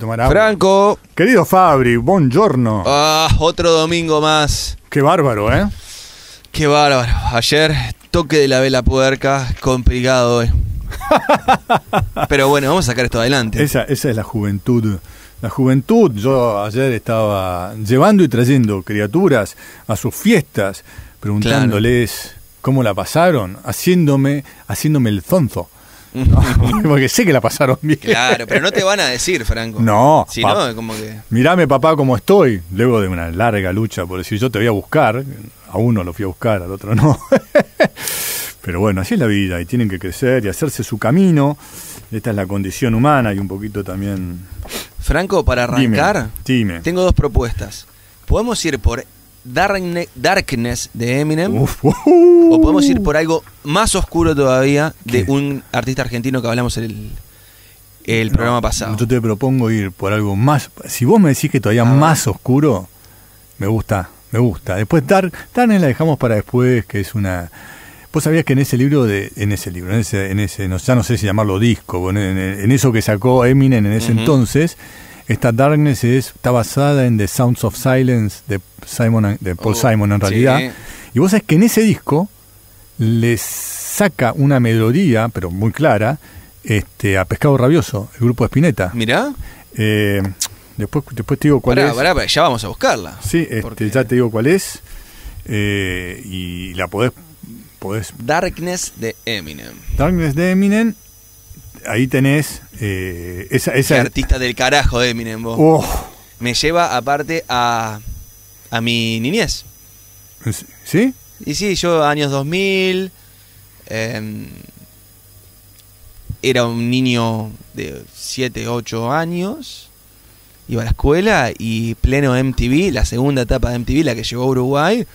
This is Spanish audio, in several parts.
Franco. Querido Fabri, buongiorno. Ah, otro domingo más. Qué bárbaro, ¿eh? Qué bárbaro. Ayer, toque de la vela puerca, complicado, eh. Pero bueno, vamos a sacar esto adelante. Esa, es la juventud. La juventud, yo ayer estaba llevando y trayendo criaturas a sus fiestas, preguntándoles cómo la pasaron, haciéndome, haciéndome el zonzo porque sé que la pasaron bien. Claro, pero no te van a decir, Franco. No. Si no, como que. Mirame, papá, cómo estoy. Luego de una larga lucha, por decir, yo te voy a buscar. A uno lo fui a buscar, al otro no. pero bueno, así es la vida y tienen que crecer y hacerse su camino. Esta es la condición humana y un poquito también. Franco, para arrancar, tengo dos propuestas. Podemos ir por Darkness de Eminem. o podemos ir por algo más oscuro todavía de un artista argentino que hablamos el, el programa pasado. Yo te propongo ir por algo más. Si vos me decís que todavía más oscuro, me gusta, me gusta. Después Dark, Darkness la dejamos para después, que es una. Vos sabías que en ese libro, de, en ese libro, en ese, no, ya no sé si llamarlo disco, en, eso que sacó Eminem en ese entonces esta Darkness es, está basada en The Sounds of Silence de, Simon, de Paul oh, Simon en realidad. Y vos sabés que en ese disco les saca una melodía, pero muy clara, este, a Pescado Rabioso, el grupo de Spinetta. Mirá. Eh, después, te digo cuál es. ya vamos a buscarla. Sí, este, ya te digo cuál es. Eh, y la podés, podés... Darkness de Eminem. Darkness de Eminem ahí tenés eh, esa, esa... artista del carajo de eh, Eminem vos. Oh. Me lleva aparte a, a mi niñez. ¿Sí? Y sí, yo años 2000... Em, era un niño de 7, 8 años, iba a la escuela y pleno MTV, la segunda etapa de MTV, la que llegó a Uruguay,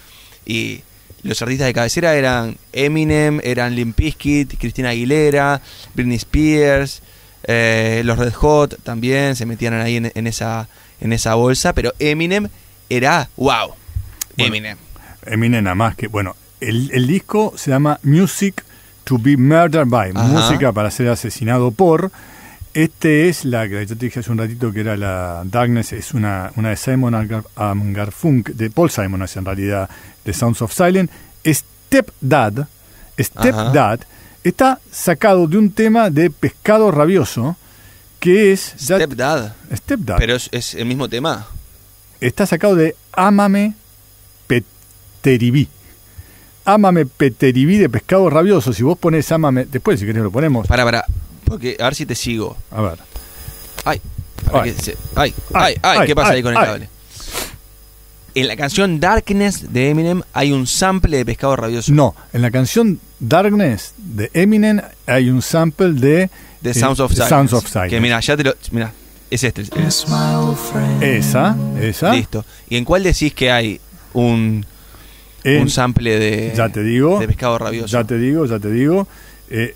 y los artistas de cabecera eran Eminem, eran Limp Bizkit, Cristina Aguilera, Britney Spears, eh, los Red Hot también se metían ahí en, esa, en esa bolsa, pero Eminem era wow. Eminem. Eminem nada más que, bueno, el, disco se llama Music to be Murdered by, música para ser asesinado por. Este es la que ya te dije hace un ratito que era la Darkness, es una, una de Simon Garfunk, de Paul Simon en realidad, de Sounds of Silent. Step Dad está sacado de un tema de Pescado Rabioso, que es... Step Dad Pero es, el mismo tema. Está sacado de Amame Peteribí. Amame Peteribí de Pescado Rabioso. Si vos pones Amame, después si querés lo ponemos. Para, para. Porque, a ver si te sigo. A ver. Ay, ay. ay, ¿qué pasa ahí con el cable? En la canción Darkness de Eminem hay un sample de Pescado Rabioso. No, en la canción Darkness de Eminem hay un sample de The eh, Sounds of, Silence, Sounds Que mira, ya te lo. Mira, es este. este. Esa, esa. Listo. ¿Y en cuál decís que hay un, un sample de. Ya te digo. De Pescado Rabioso. Ya te digo, ya te digo. Eh,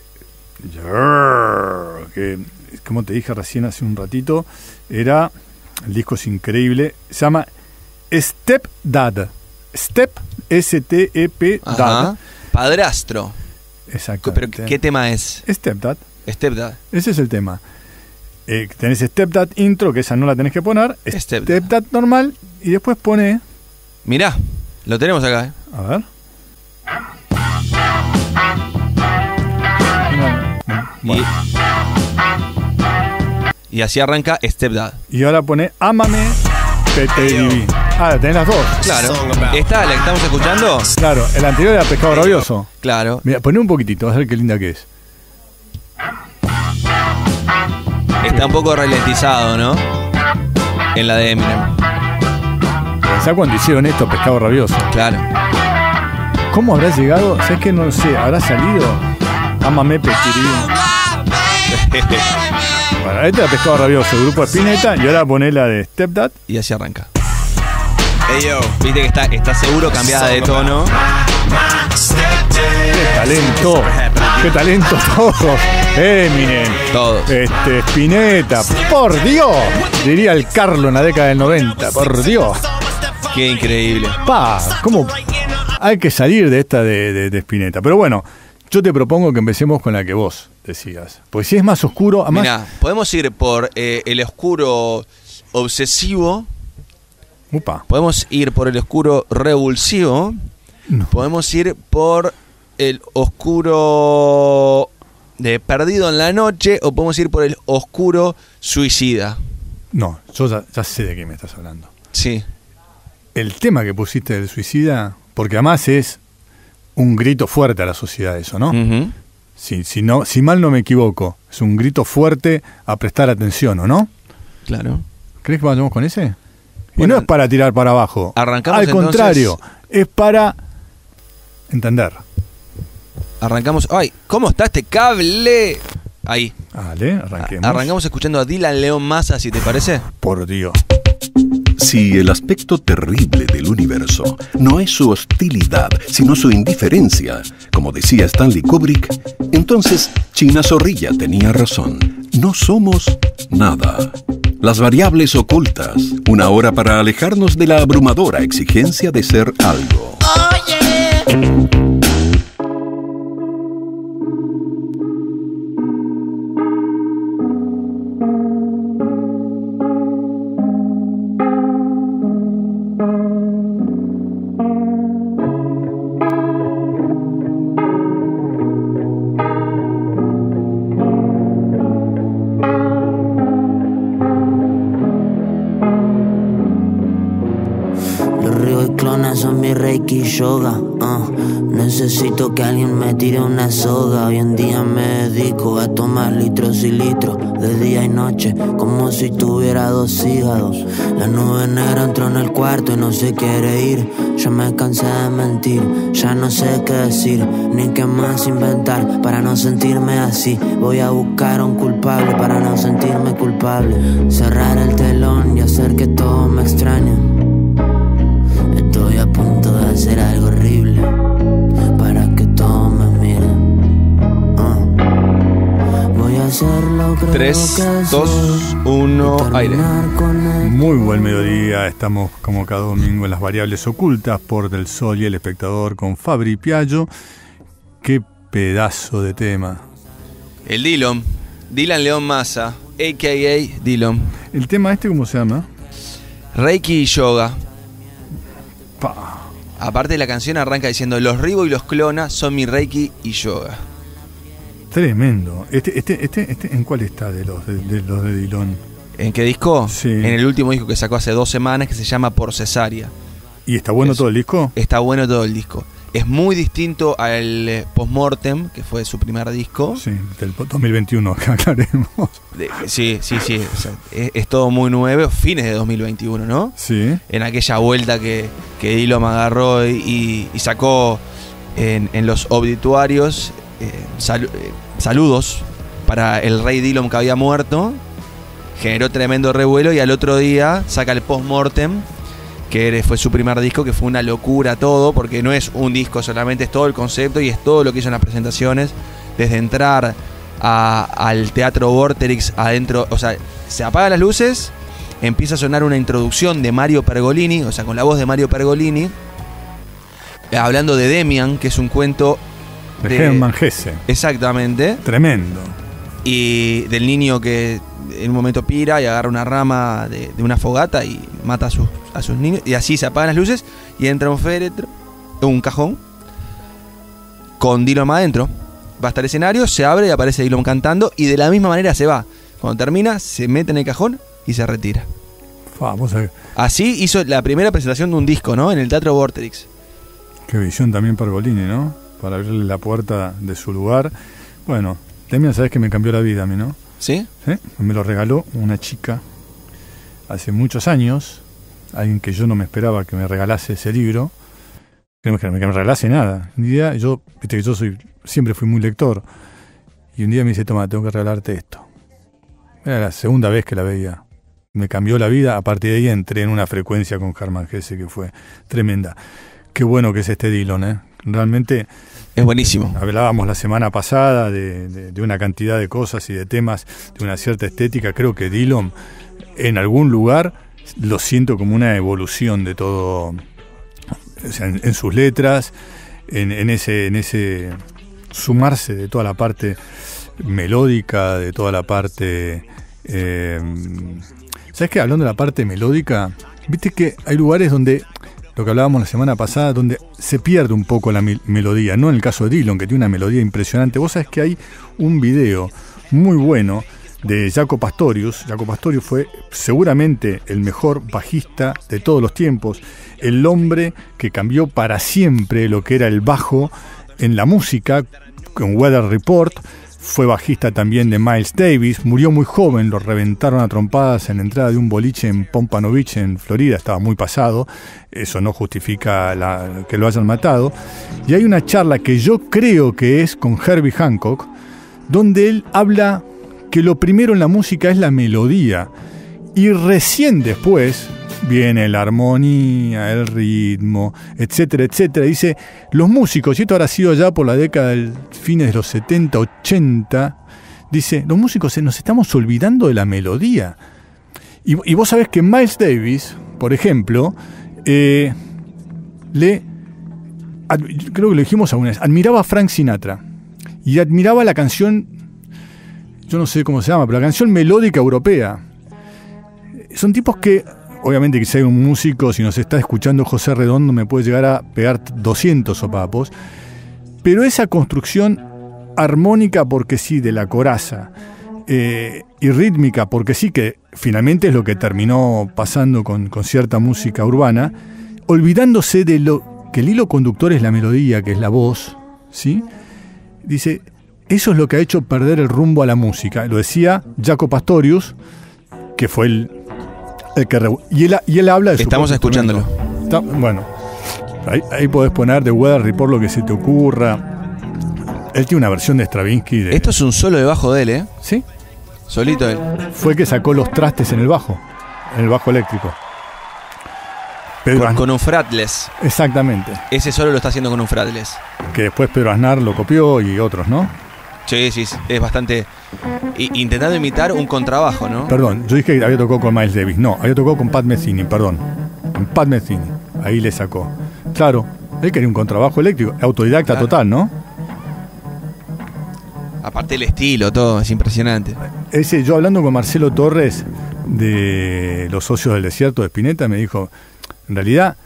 que como te dije recién hace un ratito, era, el disco es increíble, se llama Step Dad. Step, S-T-E-P, Dad. Padrastro. Exacto. Pero ¿qué tema es? Step Dad Ese es el tema. Eh, tenés Dad intro, que esa no la tenés que poner. Step Dad normal. Y después pone. Mirá, lo tenemos acá. Eh. A ver. Y, así arranca Dad Y ahora pone Amame PTV. Ah, tenés las dos. Claro. Esta, la que estamos escuchando. Claro, el anterior era Pescado Rabioso. Claro. Mira, poné un poquitito, a ver qué linda que es. Está un poco ralentizado, ¿no? En la de Eminem. Pensá cuando hicieron esto, Pescado Rabioso. Claro. ¿Cómo habrá llegado? ¿Sabes que no sé? ¿Habrá salido? Amame Petirín. Este. bueno, este ha pescado rabioso, grupo Espineta, y ahora poné la de Stepdad. Y así arranca. Ey, viste que está, está seguro cambiada de tono. Qué talento, qué talento todos. Eminem, todos. Este, Spinetta, por Dios, diría el Carlo en la década del 90, por Dios. Qué increíble. Pa, cómo hay que salir de esta de, de, de Pero bueno, yo te propongo que empecemos con la que vos decías. Pues si es más oscuro, Mirá, podemos ir por eh, el oscuro obsesivo. Upa. Podemos ir por el oscuro revulsivo. Podemos ir por el oscuro de perdido en la noche o podemos ir por el oscuro suicida. No, yo ya, sé de qué me estás hablando. Sí. El tema que pusiste del suicida, porque además es un grito fuerte a la sociedad eso, ¿no? si, no, si mal no me equivoco, es un grito fuerte a prestar atención, ¿o no? Claro. ¿Crees que vayamos con ese? y no es para tirar para abajo. Arrancamos Al contrario, es para entender. Arrancamos. ¡Ay! ¿Cómo está este cable? Ahí. Vale, arranquemos. Arrancamos escuchando a Dylan León Massa, si te parece. Por Dios. Si el aspecto terrible del universo no es su hostilidad, sino su indiferencia, como decía Stanley Kubrick, entonces China Zorrilla tenía razón. No somos nada. Las variables ocultas, una hora para alejarnos de la abrumadora exigencia de ser algo. Uh. Necesito que alguien me tire una soga. Hoy en día me dedico a tomar litros y litros de día y noche, como si tuviera dos hígados. La nube negra entró en el cuarto y no se quiere ir. Ya me cansé de mentir, ya no sé qué decir, ni qué más inventar para no sentirme así. Voy a buscar un culpable para no sentirme culpable. Cerrar el telón y hacer que todo me extrañe algo horrible para que todos me ah. Voy a hacerlo, 3, 2, 1, aire. Muy buen mediodía, estamos como cada domingo en las variables ocultas por Del Sol y El Espectador con Fabri Piallo. Qué pedazo de tema. El Dylan, Dylan León Massa, a.k.a. Dylan. ¿El tema este cómo se llama? Reiki y Yoga. Pa. Aparte la canción arranca diciendo los ribos y los Clona son mi Reiki y yoga. Tremendo. Este, este, este, este ¿en cuál está de los de, de los ¿En qué disco? En el último disco que sacó hace dos semanas que se llama Por Cesárea. ¿Y está bueno todo el disco? Está bueno todo el disco es muy distinto al eh, Postmortem, que fue su primer disco. Sí, del 2021, aclaremos. sí, sí, sí. es, todo muy nuevo, fines de 2021, ¿no? Sí. En aquella vuelta que, que me agarró y, sacó en, los obituarios eh, eh, saludos para el rey Dylan que había muerto. Generó tremendo revuelo y al otro día saca el post-mortem que fue su primer disco, que fue una locura todo, porque no es un disco solamente, es todo el concepto y es todo lo que hizo en las presentaciones, desde entrar al Teatro Vorterix adentro, o sea, se apagan las luces, empieza a sonar una introducción de Mario Pergolini, o sea, con la voz de Mario Pergolini, hablando de Demian, que es un cuento... De, Exactamente. Tremendo. Y del niño que en un momento pira y agarra una rama de, de una fogata y mata a sus a sus niños, y así se apagan las luces y entra un féretro, un cajón, con Dylan adentro. Va hasta el escenario, se abre y aparece Dylan cantando, y de la misma manera se va. Cuando termina, se mete en el cajón y se retira. Vamos Así hizo la primera presentación de un disco, ¿no? En el Teatro Vortex. Qué visión también Para ¿no? Para abrirle la puerta de su lugar. Bueno, También sabes que me cambió la vida a mí, ¿no? ¿Sí? ¿Sí? Me lo regaló una chica hace muchos años alguien que yo no me esperaba que me regalase ese libro, que me, que regalase nada. Un día, yo, yo soy, siempre fui muy lector, y un día me dice, toma, tengo que regalarte esto. Era la segunda vez que la veía. Me cambió la vida, a partir de ahí entré en una frecuencia con Herman Hesse que fue tremenda. Qué bueno que es este Dillon, ¿eh? Realmente... Es buenísimo. Hablábamos la semana pasada de, de una cantidad de cosas y de temas de una cierta estética. Creo que Dillon en algún lugar lo siento como una evolución de todo, en, sus letras, en, ese, en ese sumarse de toda la parte melódica, de toda la parte... Eh, ¿Sabes qué? Hablando de la parte melódica, viste que hay lugares donde, lo que hablábamos la semana pasada, donde se pierde un poco la melodía, no en el caso de Dylan, que tiene una melodía impresionante. Vos sabés que hay un video muy bueno de Jaco Pastorius. Jaco Pastorius fue seguramente el mejor bajista de todos los tiempos, el hombre que cambió para siempre lo que era el bajo en la música con Weather Report. Fue bajista también de Miles Davis, murió muy joven, lo reventaron a trompadas en la entrada de un boliche en Pompano Beach, en Florida, estaba muy pasado, eso no justifica la, que lo hayan matado. Y hay una charla que yo creo que es con Herbie Hancock, donde él habla que lo primero en la música es la melodía y recién después viene la armonía, el ritmo, etcétera, etcétera. Dice, los músicos, y esto habrá sido ya por la década del fines de los 70, 80, dice, los músicos nos estamos olvidando de la melodía. Y, vos sabés que Miles Davis, por ejemplo, eh, le, creo que lo dijimos alguna vez, admiraba a Frank Sinatra y admiraba la canción yo no sé cómo se llama, pero la canción melódica europea. Son tipos que, obviamente que si hay un músico, si nos está escuchando José Redondo, me puede llegar a pegar 200 sopapos, pero esa construcción armónica porque sí de la coraza eh, y rítmica porque sí, que finalmente es lo que terminó pasando con, con cierta música urbana, olvidándose de lo que el hilo conductor es la melodía, que es la voz, ¿sí? Dice, eso es lo que ha hecho perder el rumbo a la música. Lo decía Jaco Pastorius, que fue el, que... Y él, y él habla de... Estamos escuchándolo. bueno, ahí, podés poner de Weather Report lo que se te ocurra. Él tiene una versión de Stravinsky. Esto es un solo debajo de él, ¿eh? Sí. Solito él. Fue que sacó los trastes en el bajo, en el bajo eléctrico. con, con, un fratles. Exactamente. Ese solo lo está haciendo con un fratles. Que después Pedro Aznar lo copió y otros, ¿no? Sí, es bastante. Intentando imitar un contrabajo, ¿no? Perdón, yo dije que había tocado con Miles Davis. No, había tocado con Pat Messini, perdón. Con Pat Messini. Ahí le sacó. Claro, él quería un contrabajo eléctrico. Autodidacta total, ¿no? Aparte el estilo, todo, es impresionante. Ese, yo hablando con Marcelo Torres de los socios del desierto de Espineta me dijo: en realidad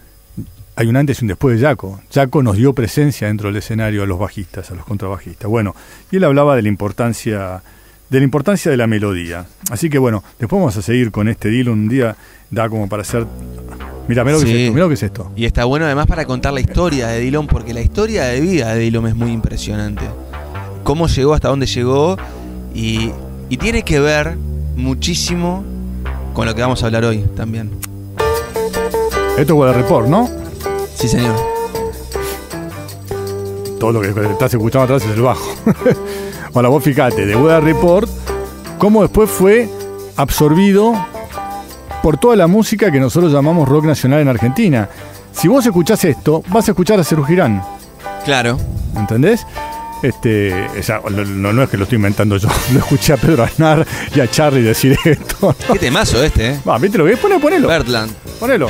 hay un antes y un después de Jaco. Jaco nos dio presencia dentro del escenario a los bajistas, a los contrabajistas. Bueno, y él hablaba de la importancia de la melodía. Así que bueno, después vamos a seguir con este Dylan. Un día da como para hacer. Mira, mira lo, que es esto, que es esto. Y está bueno además para contar la historia de Dylan, porque la historia de vida de Dylan es muy impresionante. Cómo llegó, hasta dónde llegó, y, tiene que ver muchísimo con lo que vamos a hablar hoy también. Esto es Report, ¿no? Sí, señor. Todo lo que estás escuchando atrás es el bajo. bueno, vos fíjate de Weather Report, cómo después fue absorbido por toda la música que nosotros llamamos rock nacional en Argentina. Si vos escuchás esto, vas a escuchar a Cerú Girán. Claro. ¿Entendés? Este, no, es que lo estoy inventando yo, lo escuché a Pedro Aznar y a Charlie decir esto. Qué temazo este, ¿eh? viste ponelo, ponelo. Ponelo.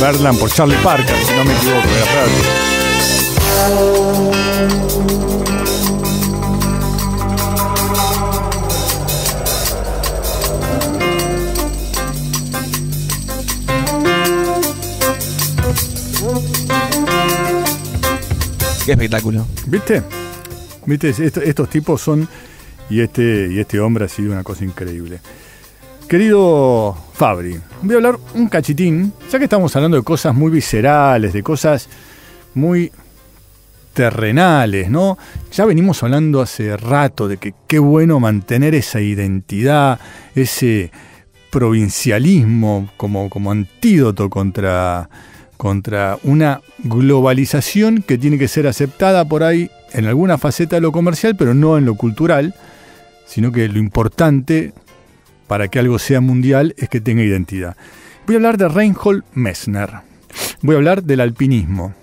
Birdland por Charlie Parker, si no me equivoco, era Birdland. Qué espectáculo. ¿Viste? ¿Viste? estos tipos son. Y este, y este hombre ha sido una cosa increíble. Querido Fabri, voy a hablar un cachitín, ya que estamos hablando de cosas muy viscerales, de cosas muy terrenales, ¿no? Ya venimos hablando hace rato de que qué bueno mantener esa identidad, ese provincialismo como, como antídoto contra, contra una globalización que tiene que ser aceptada por ahí en alguna faceta de lo comercial, pero no en lo cultural, sino que lo importante para que algo sea mundial es que tenga identidad. Voy a hablar de Reinhold Messner. Voy a hablar del alpinismo.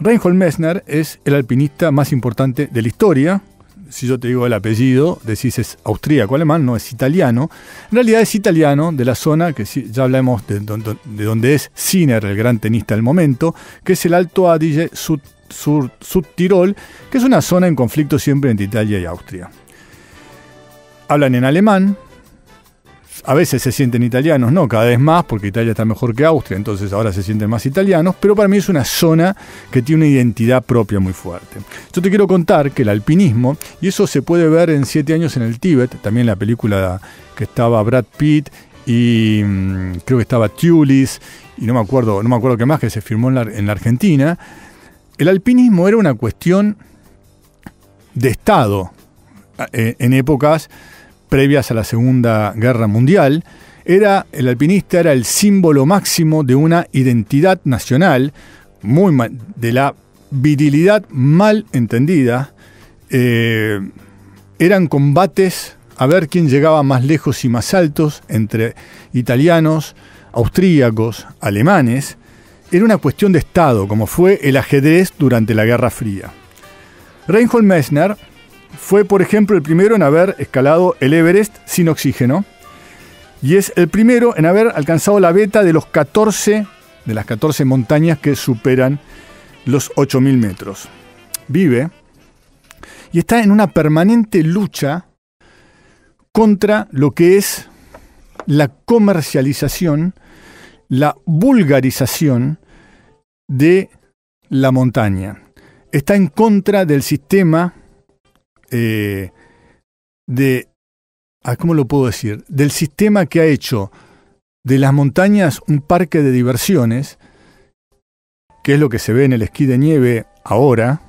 Reinhold Messner es el alpinista más importante de la historia. Si yo te digo el apellido, decís es austríaco, alemán, no es italiano. En realidad es italiano de la zona que ya hablamos de, donde es Sinner, el gran tenista del momento, que es el Alto Adige Sud, Tirol, que es una zona en conflicto siempre entre Italia y Austria. Hablan en alemán, a veces se sienten italianos, no, cada vez más, porque Italia está mejor que Austria, entonces ahora se sienten más italianos, pero para mí es una zona que tiene una identidad propia muy fuerte. Yo te quiero contar que el alpinismo, y eso se puede ver en Siete años en el Tíbet, también la película que estaba Brad Pitt y mm, creo que estaba Tulis, y no me acuerdo, no me acuerdo qué más, que se firmó en la Argentina, el alpinismo era una cuestión de Estado eh, en épocas previas a la Segunda Guerra Mundial, era, el alpinista era el símbolo máximo de una identidad nacional, muy de la virilidad mal entendida. Eh, eran combates a ver quién llegaba más lejos y más altos entre italianos, austríacos, alemanes. Era una cuestión de Estado, como fue el ajedrez durante la Guerra Fría. Reinhold Messner fue, por ejemplo, el primero en haber escalado el Everest sin oxígeno y es el primero en haber alcanzado la beta de los de las 14 montañas que superan los 8000 metros. Vive y está en una permanente lucha contra lo que es la comercialización, la vulgarización de la montaña. Está en contra del sistema eh, de, ah, ¿cómo lo puedo decir? Del sistema que ha hecho de las montañas un parque de diversiones, que es lo que se ve en el esquí de nieve ahora,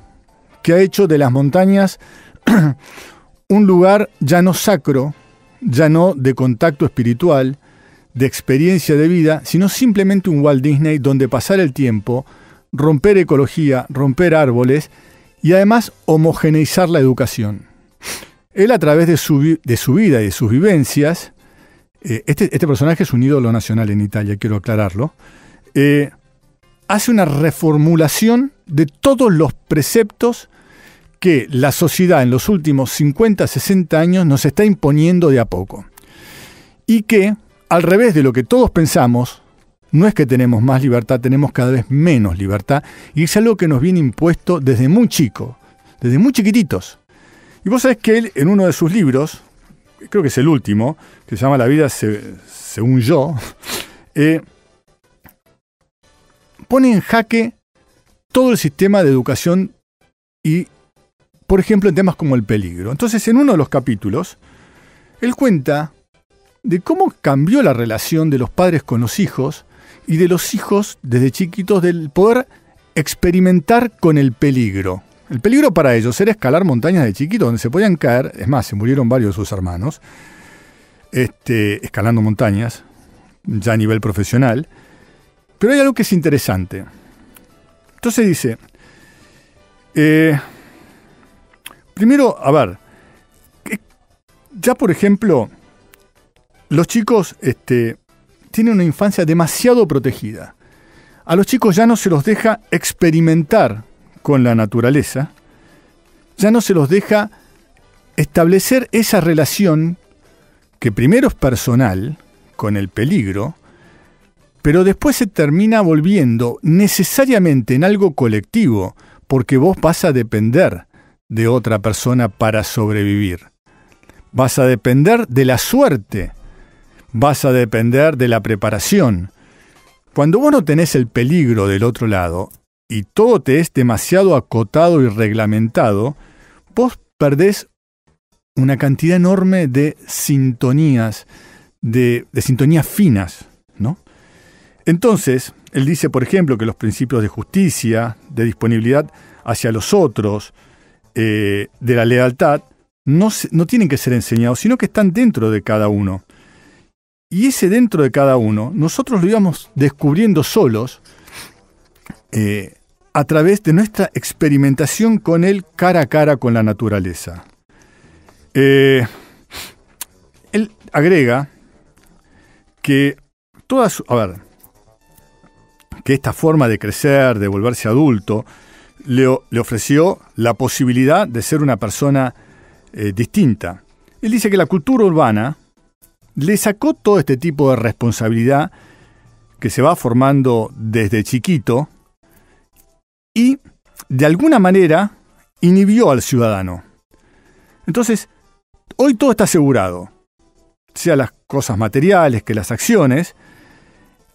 que ha hecho de las montañas un lugar ya no sacro, ya no de contacto espiritual, de experiencia de vida, sino simplemente un Walt Disney donde pasar el tiempo, romper ecología, romper árboles y además homogeneizar la educación. Él a través de su, de su vida y de sus vivencias, eh, este, este, personaje es un ídolo nacional en Italia, quiero aclararlo, eh, hace una reformulación de todos los preceptos que la sociedad en los últimos 50, 60 años nos está imponiendo de a poco. Y que, al revés de lo que todos pensamos, no es que tenemos más libertad, tenemos cada vez menos libertad y es algo que nos viene impuesto desde muy chico, desde muy chiquititos. Y vos sabés que él en uno de sus libros, creo que es el último, que se llama La vida según yo, eh, pone en jaque todo el sistema de educación y, por ejemplo, en temas como el peligro. Entonces, en uno de los capítulos, él cuenta de cómo cambió la relación de los padres con los hijos y de los hijos desde chiquitos del poder experimentar con el peligro. El peligro para ellos era escalar montañas de chiquitos donde se podían caer, es más, se murieron varios de sus hermanos, este, escalando montañas, ya a nivel profesional. Pero hay algo que es interesante. Entonces dice, eh, primero, a ver, ya por ejemplo, los chicos este, tiene una infancia demasiado protegida. A los chicos ya no se los deja experimentar con la naturaleza, ya no se los deja establecer esa relación que primero es personal con el peligro, pero después se termina volviendo necesariamente en algo colectivo, porque vos vas a depender de otra persona para sobrevivir. Vas a depender de la suerte vas a depender de la preparación. Cuando vos no tenés el peligro del otro lado y todo te es demasiado acotado y reglamentado, vos perdés una cantidad enorme de sintonías, de, sintonías finas, ¿no? Entonces, él dice, por ejemplo, que los principios de justicia, de disponibilidad hacia los otros, eh, de la lealtad, no, no tienen que ser enseñados, sino que están dentro de cada uno. Y ese dentro de cada uno, nosotros lo íbamos descubriendo solos eh, a través de nuestra experimentación con él cara a cara con la naturaleza. Eh, él agrega que todas, a ver, que esta forma de crecer, de volverse adulto, le, le ofreció la posibilidad de ser una persona eh, distinta. Él dice que la cultura urbana le sacó todo este tipo de responsabilidad que se va formando desde chiquito y de alguna manera inhibió al ciudadano. Entonces, hoy todo está asegurado, sea las cosas materiales que las acciones,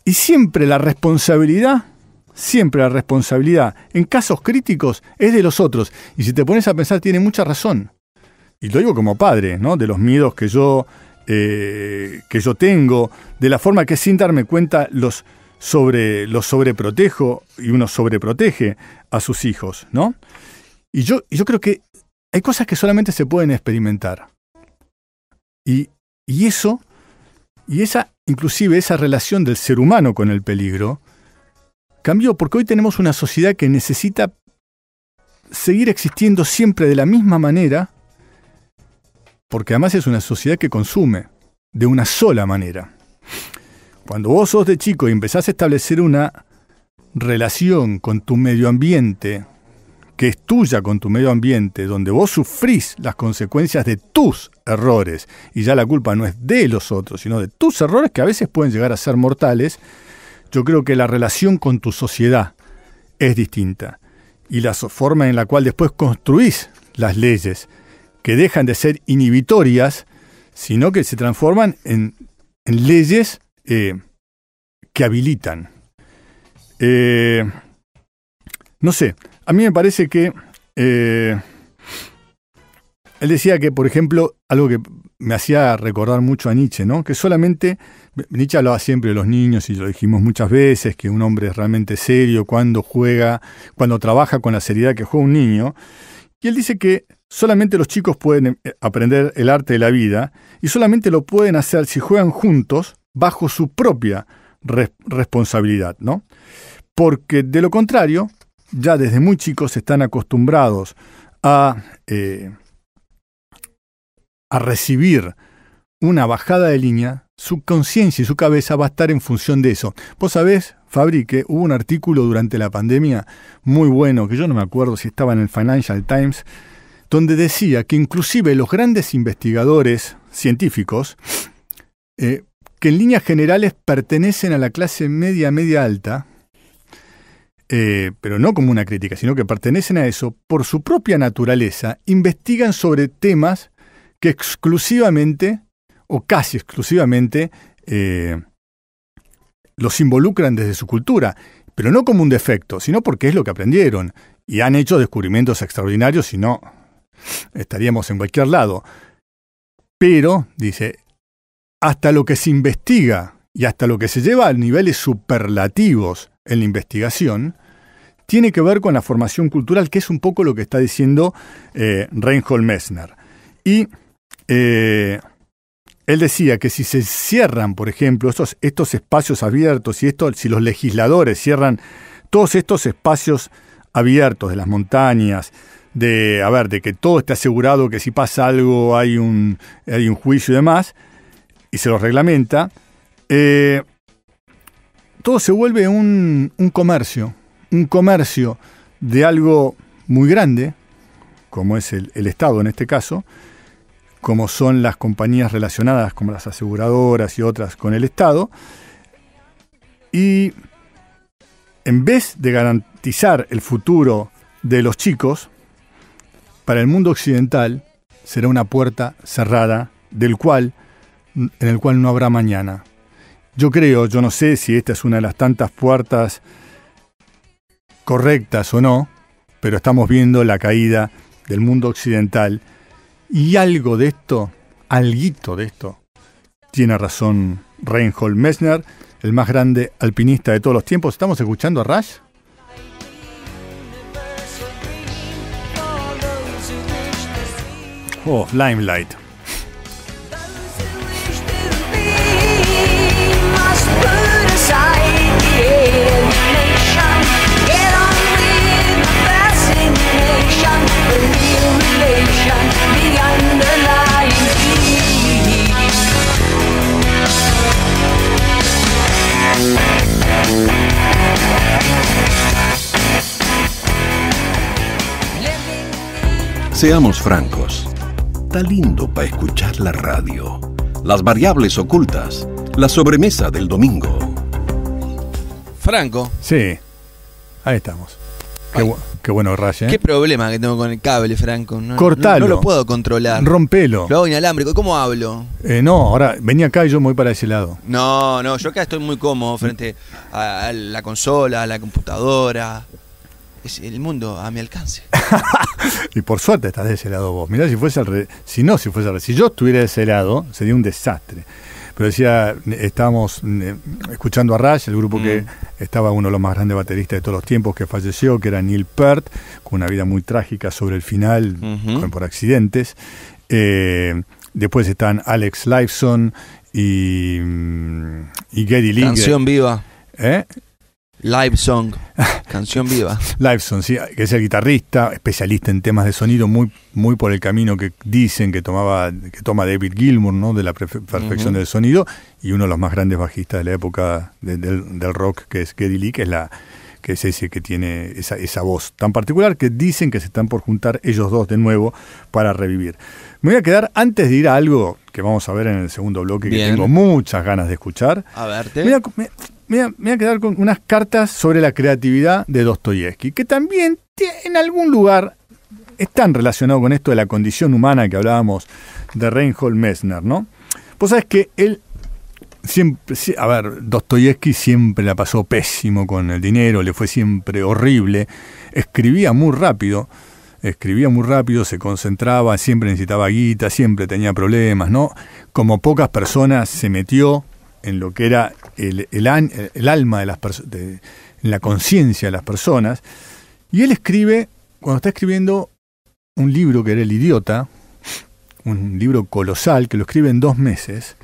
y siempre la responsabilidad, siempre la responsabilidad en casos críticos es de los otros. Y si te pones a pensar, tiene mucha razón. Y lo digo como padre, ¿no? De los miedos que yo eh, que yo tengo, de la forma que sin darme cuenta los, sobre, los sobreprotejo y uno sobreprotege a sus hijos, ¿no? Y yo, yo creo que hay cosas que solamente se pueden experimentar. Y, y eso, y esa, inclusive esa relación del ser humano con el peligro, cambió porque hoy tenemos una sociedad que necesita seguir existiendo siempre de la misma manera porque además es una sociedad que consume de una sola manera. Cuando vos sos de chico y empezás a establecer una relación con tu medio ambiente, que es tuya con tu medio ambiente, donde vos sufrís las consecuencias de tus errores, y ya la culpa no es de los otros, sino de tus errores que a veces pueden llegar a ser mortales, yo creo que la relación con tu sociedad es distinta. Y la forma en la cual después construís las leyes que dejan de ser inhibitorias, sino que se transforman en, leyes eh, que habilitan. Eh, no sé, a mí me parece que... Eh, él decía que, por ejemplo, algo que me hacía recordar mucho a Nietzsche, ¿no? Que solamente, Nietzsche hablaba siempre de los niños y lo dijimos muchas veces, que un hombre es realmente serio cuando juega, cuando trabaja con la seriedad que juega un niño. Y él dice que Solamente los chicos pueden eh, aprender el arte de la vida y solamente lo pueden hacer si juegan juntos bajo su propia responsabilidad, ¿no? Porque de lo contrario, ya desde muy chicos están acostumbrados a, eh, a recibir una bajada de línea, su conciencia y su cabeza va a estar en función de eso. Vos sabés, Fabrique, hubo un artículo durante la pandemia muy bueno, que yo no me acuerdo si estaba en el Financial Times, donde decía que inclusive los grandes investigadores científicos, eh, que en líneas generales pertenecen a la clase media, media alta, eh, pero no como una crítica, sino que pertenecen a eso, por su propia naturaleza, investigan sobre temas que exclusivamente o casi exclusivamente eh, los involucran desde su cultura, pero no como un defecto, sino porque es lo que aprendieron y han hecho descubrimientos extraordinarios, y no, estaríamos en cualquier lado. Pero, dice, hasta lo que se investiga y hasta lo que se lleva a niveles superlativos en la investigación, tiene que ver con la formación cultural, que es un poco lo que está diciendo eh, Reinhold Messner. Y eh, él decía que si se cierran, por ejemplo, estos, estos espacios abiertos, y esto, si los legisladores cierran todos estos espacios abiertos de las montañas, de, a ver, de que todo esté asegurado, que si pasa algo hay un, hay un juicio y demás, y se los reglamenta, eh, todo se vuelve un, comercio, un comercio de algo muy grande, como es el, el, Estado en este caso, como son las compañías relacionadas, como las aseguradoras y otras con el Estado, y en vez de garantizar el futuro de los chicos, para el mundo occidental será una puerta cerrada del cual, en el cual no habrá mañana. Yo creo, yo no sé si esta es una de las tantas puertas correctas o no, pero estamos viendo la caída del mundo occidental y algo de esto, alguito de esto, tiene razón Reinhold Messner, el más grande alpinista de todos los tiempos. ¿Estamos escuchando a Rush? Oh, Limelight. Seamos francos está lindo para escuchar la radio. Las variables ocultas, la sobremesa del domingo. Franco. Sí, ahí estamos. Qué, bueno Ray. ¿eh? Qué problema que tengo con el cable, Franco. No, Cortalo. No, lo puedo controlar. Rompelo. Lo hago inalámbrico. ¿Cómo hablo? Eh, no, ahora venía acá y yo me voy para ese lado. No, no, yo acá estoy muy cómodo frente a la consola, a la computadora el mundo a mi alcance. y por suerte estás de ese lado vos. Mirá, si fuese si no, si fuese si yo estuviera de ese lado, sería un desastre. Pero decía, estábamos eh, escuchando a Rush, el grupo que mm. estaba uno de los más grandes bateristas de todos los tiempos que falleció, que era Neil Peart, con una vida muy trágica sobre el final, por accidentes. Eh, después están Alex Lifeson y, mm, y Gary Lee. Canción viva. ¿Eh? Live Song, canción viva. Live Song, sí, que es el guitarrista, especialista en temas de sonido, muy, muy por el camino que dicen que tomaba, que toma David Gilmour, ¿no? De la perfección del sonido, y uno de los más grandes bajistas de la época del, rock, que es Geddy Lee, que es la que es ese que tiene esa, voz tan particular que dicen que se están por juntar ellos dos de nuevo para revivir. Me voy a quedar antes de ir a algo que vamos a ver en el segundo bloque, que tengo muchas ganas de escuchar. A verte me voy, a, quedar con unas cartas sobre la creatividad de Dostoyevsky, que también en algún lugar están relacionado con esto de la condición humana que hablábamos de Reinhold Messner, ¿no? pues sabés que él siempre, a ver, Dostoyevsky siempre la pasó pésimo con el dinero, le fue siempre horrible, escribía muy rápido, escribía muy rápido, se concentraba, siempre necesitaba guita, siempre tenía problemas, ¿no? Como pocas personas se metió en lo que era el, el, alma de las personas, en la conciencia de las personas. Y él escribe, cuando está escribiendo un libro que era El Idiota, un libro colosal que lo escribe en dos meses,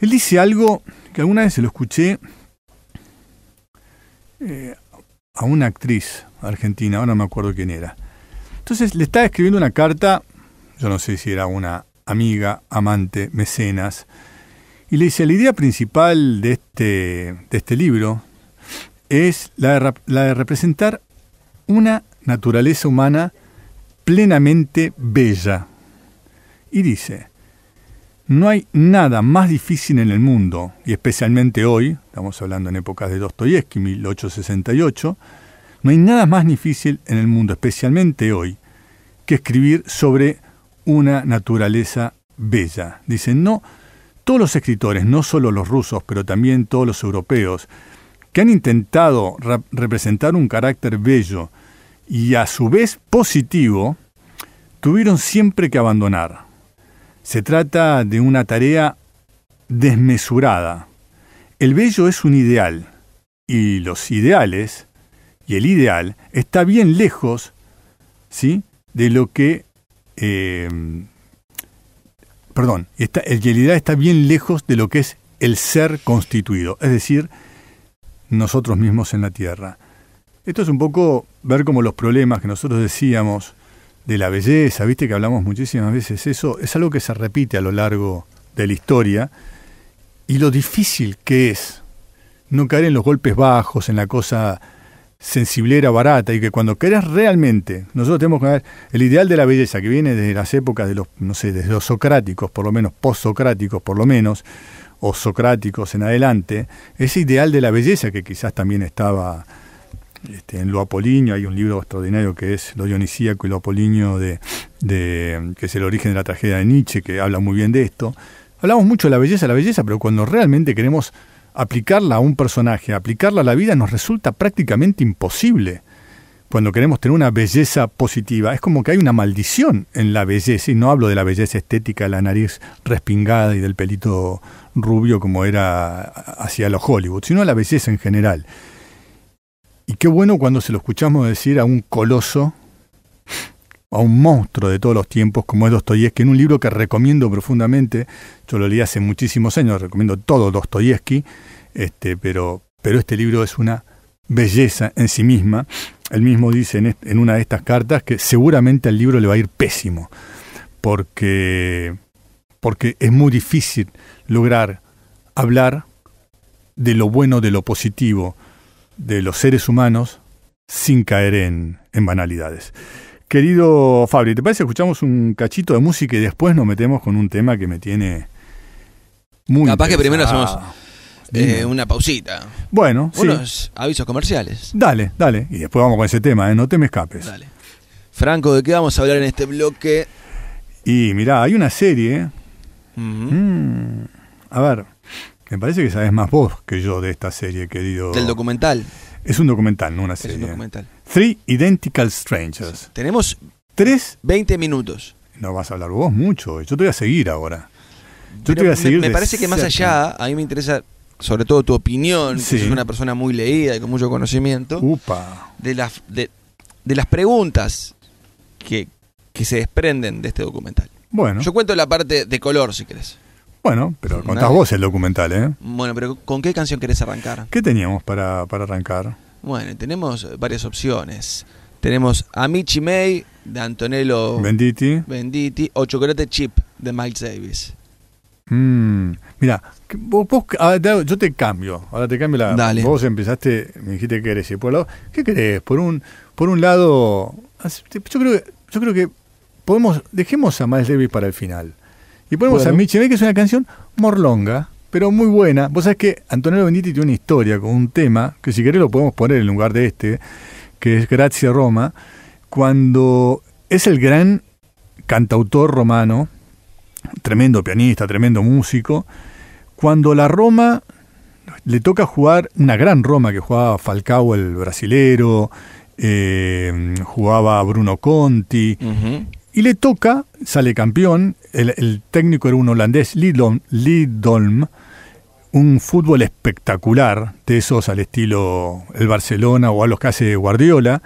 él dice algo que alguna vez se lo escuché eh, a una actriz argentina, ahora no me acuerdo quién era. Entonces le estaba escribiendo una carta, yo no sé si era una amiga, amante, mecenas, y le dice, la idea principal de este, de este libro es la de, la de representar una naturaleza humana plenamente bella. Y dice, no hay nada más difícil en el mundo, y especialmente hoy, estamos hablando en épocas de Dostoyevsky, 1868, no hay nada más difícil en el mundo, especialmente hoy, que escribir sobre una naturaleza bella. Dice, no, todos los escritores, no solo los rusos, pero también todos los europeos, que han intentado representar un carácter bello y a su vez positivo, tuvieron siempre que abandonar. Se trata de una tarea desmesurada. El bello es un ideal, y los ideales, y el ideal, está bien lejos ¿sí? de lo que eh, perdón, el Yelidá está bien lejos de lo que es el ser constituido, es decir, nosotros mismos en la tierra. Esto es un poco ver como los problemas que nosotros decíamos de la belleza, viste que hablamos muchísimas veces eso, es algo que se repite a lo largo de la historia y lo difícil que es no caer en los golpes bajos, en la cosa sensiblera barata y que cuando querés realmente, nosotros tenemos que ver el ideal de la belleza que viene desde las épocas de los, no sé, desde los socráticos, por lo menos post-socráticos, por lo menos, o socráticos en adelante, ese ideal de la belleza que quizás también estaba este, en lo apolinio, hay un libro extraordinario que es Lo dionisíaco y lo apolinio, de, de, que es el origen de la tragedia de Nietzsche, que habla muy bien de esto. Hablamos mucho de la belleza, la belleza, pero cuando realmente queremos aplicarla a un personaje, aplicarla a la vida, nos resulta prácticamente imposible. Cuando queremos tener una belleza positiva, es como que hay una maldición en la belleza, y no hablo de la belleza estética, la nariz respingada y del pelito rubio como era hacia los Hollywood, sino la belleza en general. Y qué bueno cuando se lo escuchamos decir a un coloso a un monstruo de todos los tiempos como es Dostoyevsky, en un libro que recomiendo profundamente, yo lo leí hace muchísimos años, recomiendo todo Dostoyevsky, este, pero, pero este libro es una belleza en sí misma. Él mismo dice en, una de estas cartas que seguramente al libro le va a ir pésimo, porque, porque es muy difícil lograr hablar de lo bueno, de lo positivo, de los seres humanos sin caer en banalidades. Querido Fabri, ¿te parece que escuchamos un cachito de música y después nos metemos con un tema que me tiene muy. Capaz que primero hacemos ah, eh, una pausita. Bueno, unos avisos comerciales. Dale, dale. Y después vamos con ese tema, ¿eh? no te me escapes. Dale. Franco, ¿de qué vamos a hablar en este bloque? Y mirá, hay una serie. ¿eh? Mm, a ver, me parece que sabes más vos que yo de esta serie, querido. Del documental. Es un documental, no una serie. Es un documental. Three Identical Strangers. Tenemos tres 20 minutos. No vas a hablar vos mucho, yo te voy a seguir ahora. Yo te voy a seguir me, parece que más allá, a mí me interesa sobre todo tu opinión, que sos una persona muy leída y con mucho conocimiento, Upa. De, las, de, las preguntas que, se desprenden de este documental. Bueno. Yo cuento la parte de color, si querés. Bueno, pero contás vos el documental, ¿eh? Bueno, pero ¿con qué canción querés arrancar? ¿Qué teníamos para, para arrancar? Bueno, tenemos varias opciones. Tenemos a Michi May de Antonello Venditti o Chocolate Chip de Miles Davis. Mm, mira, yo te cambio. Ahora te cambio la. Vos empezaste, me dijiste que eres. ¿Qué crees? Por un, por un lado, yo creo, que podemos. Dejemos a Miles Davis para el final. Y ponemos a Michi May, que es una canción morlonga pero muy buena. Vos sabés que Antonello Benditti tiene una historia con un tema, que si querés lo podemos poner en lugar de este, que es Grazia Roma, cuando es el gran cantautor romano, tremendo pianista, tremendo músico, cuando la Roma le toca jugar, una gran Roma que jugaba Falcao el brasilero, eh, jugaba Bruno Conti, y le toca, sale campeón, el, técnico era un holandés, Lidolm, un fútbol espectacular, de esos al estilo el Barcelona o a los que hace Guardiola,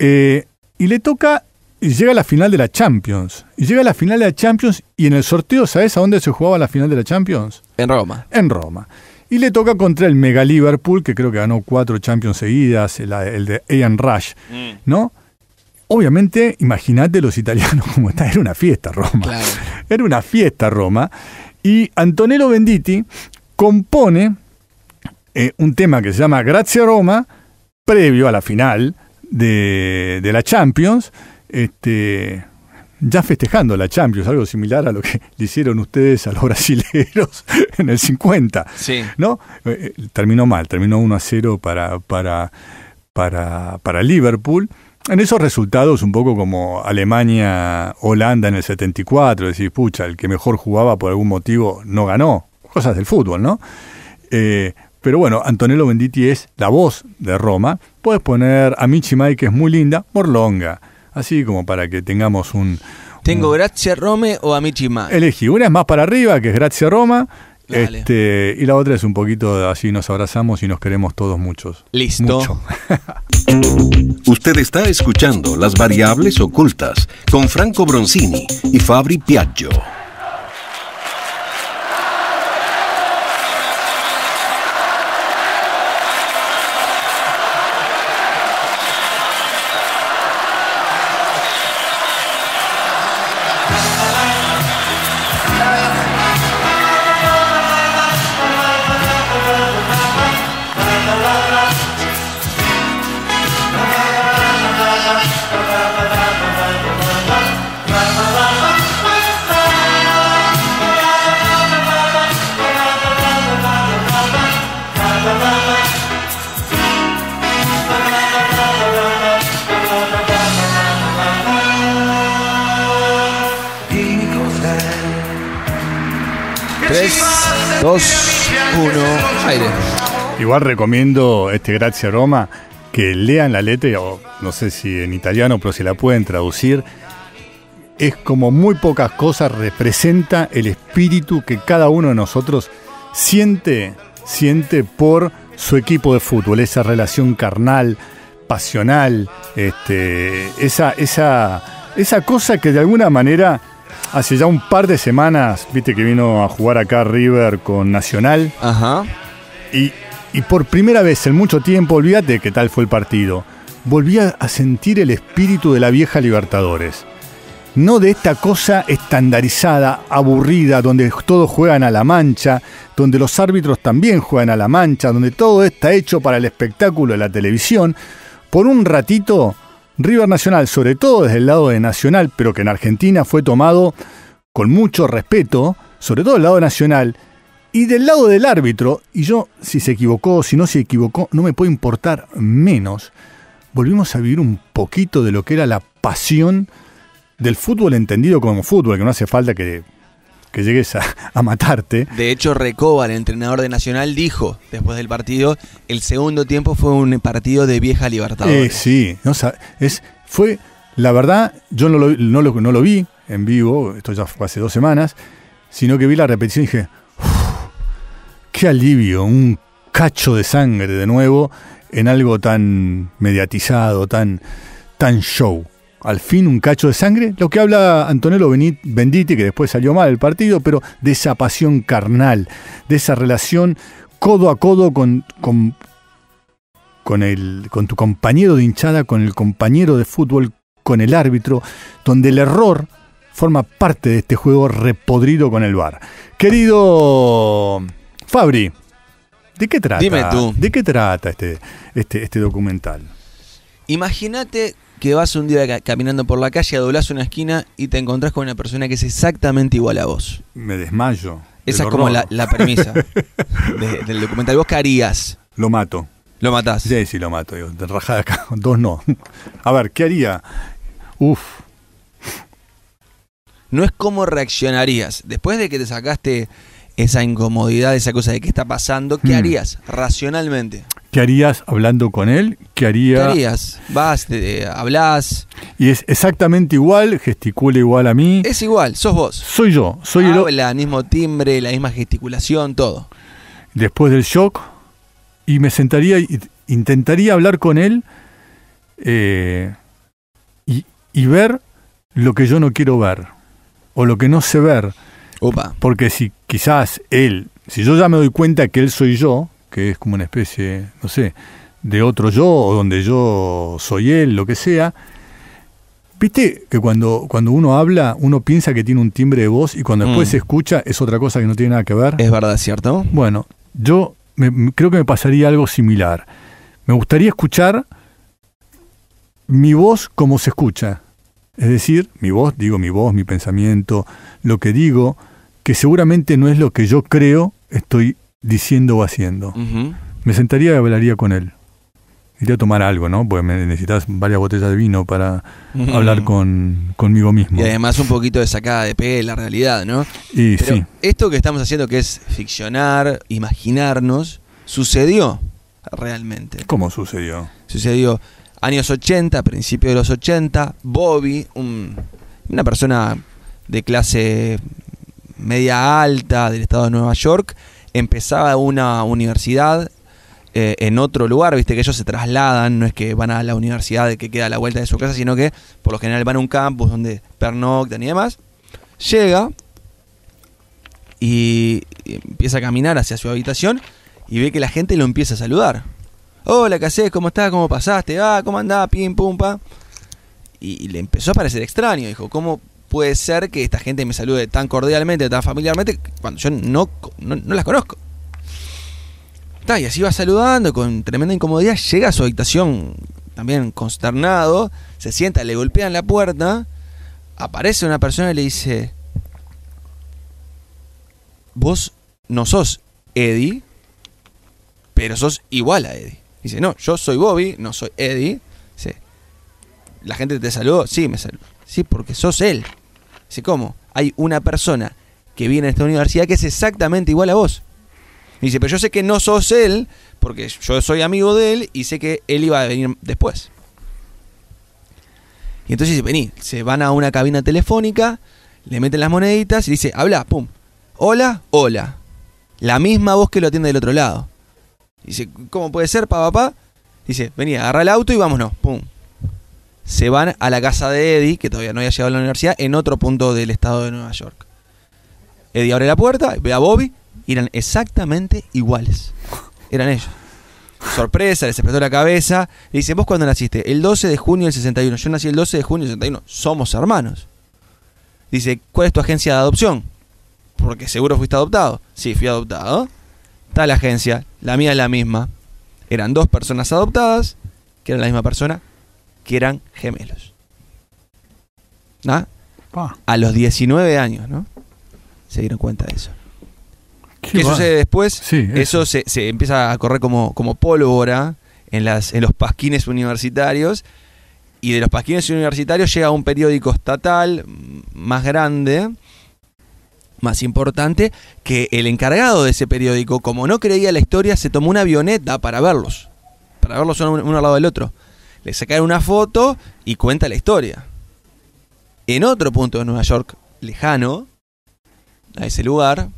eh, y le toca, y llega a la final de la Champions, y llega a la final de la Champions, y en el sorteo, ¿sabes a dónde se jugaba la final de la Champions? En Roma. En Roma. Y le toca contra el Mega Liverpool, que creo que ganó cuatro Champions seguidas, el, de Ian Rush, mm. ¿no? Obviamente, imagínate los italianos como están. era una fiesta Roma. Era una fiesta Roma. Y Antonello Benditti compone eh, un tema que se llama Grazie Roma, previo a la final de, la Champions. Este, ya festejando la Champions, algo similar a lo que le hicieron ustedes a los brasileros en el 50. ¿no? Eh, eh, terminó mal, terminó 1 a 0 para Liverpool en esos resultados, un poco como Alemania-Holanda en el 74, decir, pucha, el que mejor jugaba por algún motivo no ganó. Cosas del fútbol, ¿no? Eh, pero bueno, Antonello Benditti es la voz de Roma. Puedes poner a Michi Mai, que es muy linda, Morlonga. Así como para que tengamos un. ¿Tengo Gracia Rome o a Michi Mai? Elegí. Una es más para arriba, que es Gracia Roma, este, y la otra es un poquito así nos abrazamos y nos queremos todos muchos. Listo. Usted está escuchando Las Variables Ocultas con Franco Bronzini y Fabri Piaggio. 2, 1, aire. Igual recomiendo este Grazia Roma que lean la letra, o no sé si en italiano, pero si la pueden traducir. Es como muy pocas cosas representa el espíritu que cada uno de nosotros siente, siente por su equipo de fútbol, esa relación carnal, pasional, este, esa, esa, esa cosa que de alguna manera hace ya un par de semanas, viste que vino a jugar acá River con Nacional. Ajá. Y, y por primera vez en mucho tiempo, olvídate qué tal fue el partido, volví a sentir el espíritu de la vieja Libertadores. No de esta cosa estandarizada, aburrida, donde todos juegan a la mancha, donde los árbitros también juegan a la mancha, donde todo está hecho para el espectáculo de la televisión. Por un ratito River Nacional, sobre todo desde el lado de Nacional, pero que en Argentina fue tomado con mucho respeto, sobre todo del lado de Nacional, y del lado del árbitro, y yo si se equivocó, si no se equivocó, no me puede importar menos, volvimos a vivir un poquito de lo que era la pasión del fútbol entendido como fútbol, que no hace falta que que llegues a, matarte. De hecho, Recoba, el entrenador de Nacional, dijo después del partido, el segundo tiempo fue un partido de vieja libertad. Eh, sí, es, fue, la verdad, yo no lo, no lo, vi en vivo, esto ya fue hace dos semanas, sino que vi la repetición y dije, qué alivio, un cacho de sangre de nuevo en algo tan mediatizado, tan, tan show al fin un cacho de sangre, lo que habla Antonello Benditti, que después salió mal el partido, pero de esa pasión carnal, de esa relación codo a codo con, con, con, el, con tu compañero de hinchada, con el compañero de fútbol, con el árbitro, donde el error forma parte de este juego repodrido con el bar. Querido Fabri, ¿de qué trata? ¿De qué trata este, este, este documental? Imagínate que vas un día caminando por la calle, doblás una esquina y te encontrás con una persona que es exactamente igual a vos. Me desmayo. Esa es como la, premisa del documental. ¿Vos qué harías? Lo mato. ¿Lo matás? Sí, sí, lo mato. Digo, rajada acá. Dos no. A ver, ¿qué haría? Uf. No es cómo reaccionarías. Después de que te sacaste esa incomodidad, esa cosa de qué está pasando, ¿qué hmm. harías racionalmente? ¿Qué harías hablando con él? ¿Qué, harías? Vas, eh, hablas Y es exactamente igual, gesticula igual a mí. Es igual, sos vos. Soy yo, soy Habla, el mismo timbre, la misma gesticulación, todo. Después del shock, y me sentaría intentaría hablar con él eh, y, y, ver lo que yo no quiero ver o lo que no sé ver. Opa. Porque si quizás él, si yo ya me doy cuenta que él soy yo, que es como una especie, no sé, de otro yo, o donde yo soy él, lo que sea. Viste que cuando, cuando uno habla, uno piensa que tiene un timbre de voz y cuando después mm. se escucha es otra cosa que no tiene nada que ver. Es verdad, ¿cierto? Bueno, yo creo que me pasaría algo similar. Me gustaría escuchar mi voz como se escucha. Es decir, mi voz, digo mi voz, mi pensamiento, lo que digo, que seguramente no es lo que yo creo, estoy diciendo o haciendo. Me sentaría y hablaría con él. Iría a tomar algo, ¿no? Porque necesitas varias botellas de vino para hablar conmigo mismo. Y además un poquito de sacada de pe la realidad, ¿no? Y, sí. Esto que estamos haciendo, que es ficcionar, imaginarnos, sucedió realmente. ¿Cómo sucedió? Sucedió años 80, principios de los 80. Bobby, una persona de clase media alta del estado de Nueva York, empezaba una universidad eh, en otro lugar, viste que ellos se trasladan, no es que van a la universidad que queda a la vuelta de su casa, sino que por lo general van a un campus donde pernoctan y demás. Llega y empieza a caminar hacia su habitación y ve que la gente lo empieza a saludar. Hola, ¿qué ¿Cómo estás? ¿Cómo pasaste? Ah, ¿cómo andás? Pim, pum, y le empezó a parecer extraño, dijo, ¿cómo puede ser que esta gente me salude tan cordialmente, tan familiarmente, cuando yo no, no, las conozco. y así va saludando con tremenda incomodidad, llega a su habitación también consternado, se sienta, le golpean la puerta, aparece una persona y le dice, vos no sos Eddie, pero sos igual a Eddie. Dice, no, yo soy Bobby, no soy Eddie. la gente te saludó, sí, me saludó. Sí, porque sos él. Dice, ¿cómo? Hay una persona que viene a esta universidad que es exactamente igual a vos. dice, pero yo sé que no sos él, porque yo soy amigo de él y sé que él iba a venir después. Y entonces dice, vení, se van a una cabina telefónica, le meten las moneditas y dice, habla, pum. Hola, hola. La misma voz que lo atiende del otro lado. Dice, ¿cómo puede ser, papá? papá? Dice, vení, agarra el auto y vámonos, pum se van a la casa de Eddie, que todavía no había llegado a la universidad, en otro punto del estado de Nueva York. Eddie abre la puerta, ve a Bobby, y eran exactamente iguales. Eran ellos. Sorpresa, les explotó la cabeza. Le dice, ¿vos cuándo naciste? El 12 de junio del 61. Yo nací el 12 de junio del 61. Somos hermanos. Dice, ¿cuál es tu agencia de adopción? Porque seguro fuiste adoptado. Sí, fui adoptado. Tal agencia, la mía es la misma. Eran dos personas adoptadas, que eran la misma persona, que eran gemelos. ¿Ah? A los 19 años, ¿no? Se dieron cuenta de eso. ¿Qué, sucede después? eso, se, empieza a correr como, como pólvora en, las, en los pasquines universitarios. Y de los pasquines universitarios llega un periódico estatal más grande, más importante, que el encargado de ese periódico, como no creía la historia, se tomó una avioneta para verlos. Para verlos uno al lado del otro le sacan una foto y cuenta la historia. En otro punto de Nueva York, lejano, a ese lugar,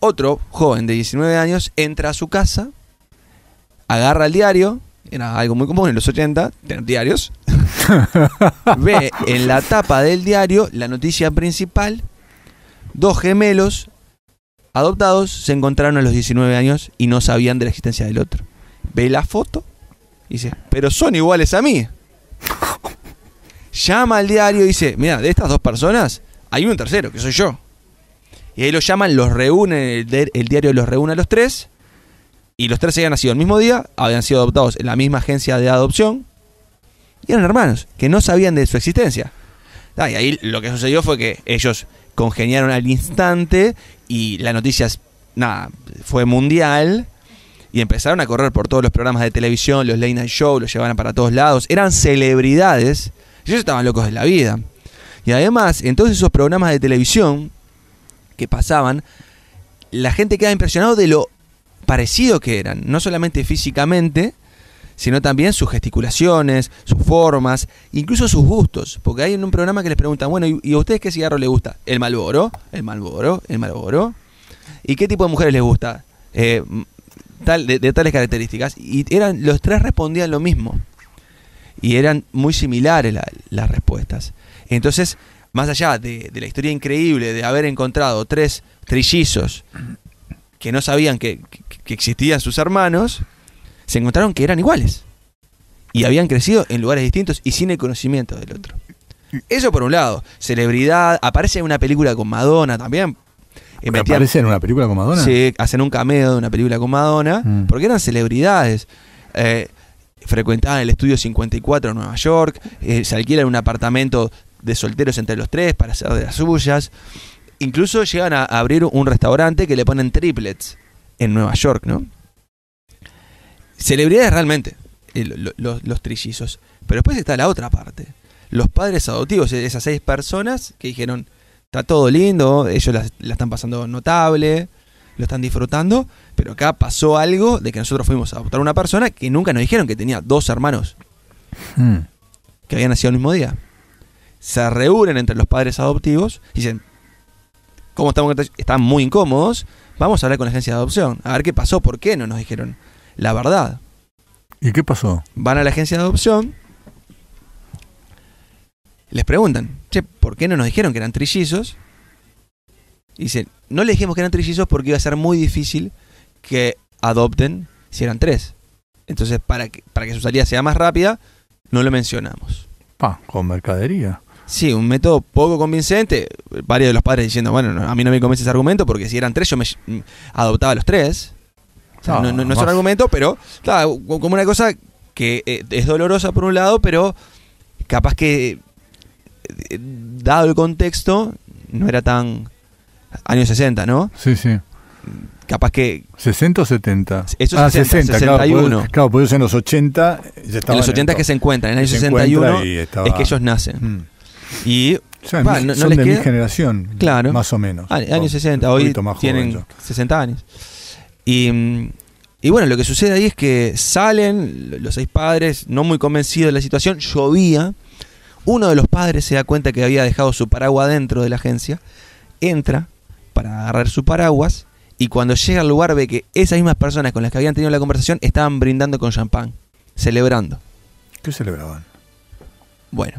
otro joven de 19 años entra a su casa, agarra el diario, era algo muy común en los 80, tener diarios, ve en la tapa del diario la noticia principal, dos gemelos adoptados se encontraron a los 19 años y no sabían de la existencia del otro. Ve la foto dice, pero son iguales a mí. Llama al diario y dice, mira, de estas dos personas hay un tercero, que soy yo. Y ahí lo llaman, los reúnen, el, diario los reúne a los tres. Y los tres habían nacido el mismo día, habían sido adoptados en la misma agencia de adopción. Y eran hermanos, que no sabían de su existencia. Ah, y ahí lo que sucedió fue que ellos congeniaron al instante y la noticia, nada, fue mundial y empezaron a correr por todos los programas de televisión, los late night show, los llevaban para todos lados, eran celebridades, ellos estaban locos de la vida. Y además, en todos esos programas de televisión que pasaban, la gente quedaba impresionado de lo parecido que eran, no solamente físicamente, sino también sus gesticulaciones, sus formas, incluso sus gustos. Porque hay en un programa que les preguntan, bueno, ¿y a ustedes qué cigarro les gusta? El Malboro, el Malboro, el Malboro. ¿Y qué tipo de mujeres les gusta? Eh, de, tales características. Y eran, los tres respondían lo mismo. Y eran muy similares las respuestas. Entonces, más allá de, la historia increíble de haber encontrado tres trillizos que no sabían que, existían sus hermanos, se encontraron que eran iguales. Y habían crecido en lugares distintos y sin el conocimiento del otro. Eso por un lado. Celebridad. Aparece en una película con Madonna también eh, en una película con Madonna? Sí, hacen un cameo de una película con Madonna, mm. porque eran celebridades. Eh, frecuentaban el estudio 54 en Nueva York, eh, se alquilan un apartamento de solteros entre los tres para hacer de las suyas. Incluso llegan a abrir un restaurante que le ponen triplets en Nueva York, ¿no? Celebridades realmente, eh, los, los trillizos. Pero después está la otra parte. Los padres adoptivos, esas seis personas que dijeron, Está todo lindo, ellos la, están pasando notable, lo están disfrutando, pero acá pasó algo de que nosotros fuimos a adoptar a una persona que nunca nos dijeron que tenía dos hermanos hmm. que habían nacido el mismo día. Se reúnen entre los padres adoptivos y dicen, ¿cómo estamos? Están muy incómodos, vamos a hablar con la agencia de adopción, a ver qué pasó, por qué no nos dijeron la verdad. ¿Y qué pasó? Van a la agencia de adopción les preguntan, che, ¿por qué no nos dijeron que eran trillizos? Y dicen, no le dijimos que eran trillizos porque iba a ser muy difícil que adopten si eran tres. Entonces, para que, para que su salida sea más rápida, no lo mencionamos. Ah, con mercadería. Sí, un método poco convincente. Varios de los padres diciendo, bueno, a mí no me convence ese argumento porque si eran tres yo me mm, adoptaba a los tres. no, es un ah, argumento, pero como una cosa que eh, es dolorosa por un lado, pero capaz que eh, dado el contexto, no era tan años 60, ¿no? Sí, sí. Capaz que... ¿60 o 70? ah, 60, 61. Claro, porque pues en los 80... Ya en los 80 es que se encuentran, en el año 61 es que ellos nacen. Mm. Y... son de mi generación, claro. más o menos. Ah, años 60, hoy tienen 60 años. Y, y bueno, lo que sucede ahí es que salen los seis padres, no muy convencidos de la situación, llovía, uno de los padres se da cuenta que había dejado su paraguas dentro de la agencia, entra para agarrar su paraguas y cuando llega al lugar ve que esas mismas personas con las que habían tenido la conversación estaban brindando con champán, celebrando. ¿Qué celebraban? Bueno,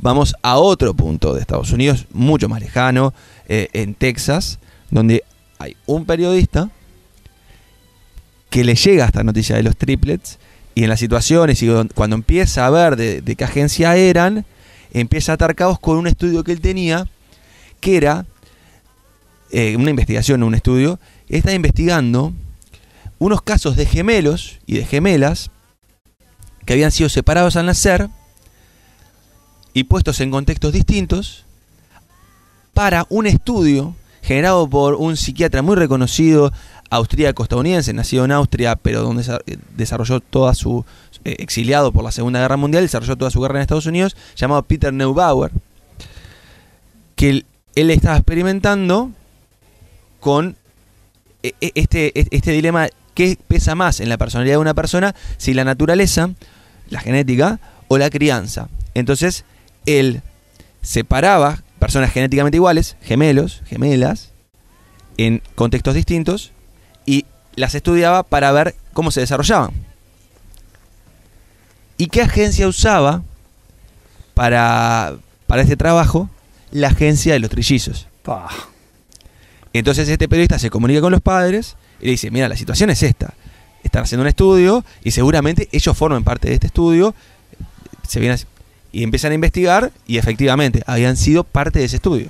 vamos a otro punto de Estados Unidos, mucho más lejano, eh, en Texas, donde hay un periodista que le llega esta noticia de los triplets y en las situaciones y cuando empieza a ver de, qué agencia eran, empieza a atar cabos con un estudio que él tenía, que era eh, una investigación, un estudio, está investigando unos casos de gemelos y de gemelas que habían sido separados al nacer y puestos en contextos distintos para un estudio generado por un psiquiatra muy reconocido austríaco-estadounidense, nacido en Austria, pero donde eh, desarrolló toda su, eh, exiliado por la Segunda Guerra Mundial, desarrolló toda su guerra en Estados Unidos, llamado Peter Neubauer, que él, estaba experimentando con eh, este, este, este dilema, ¿qué pesa más en la personalidad de una persona? Si la naturaleza, la genética o la crianza. Entonces, él separaba personas genéticamente iguales, gemelos, gemelas, en contextos distintos, y las estudiaba para ver cómo se desarrollaban. ¿Y qué agencia usaba para, este trabajo? La agencia de los trillizos. Entonces este periodista se comunica con los padres y le dice, mira, la situación es esta. Están haciendo un estudio y seguramente ellos forman parte de este estudio. Se y empiezan a investigar y efectivamente habían sido parte de ese estudio.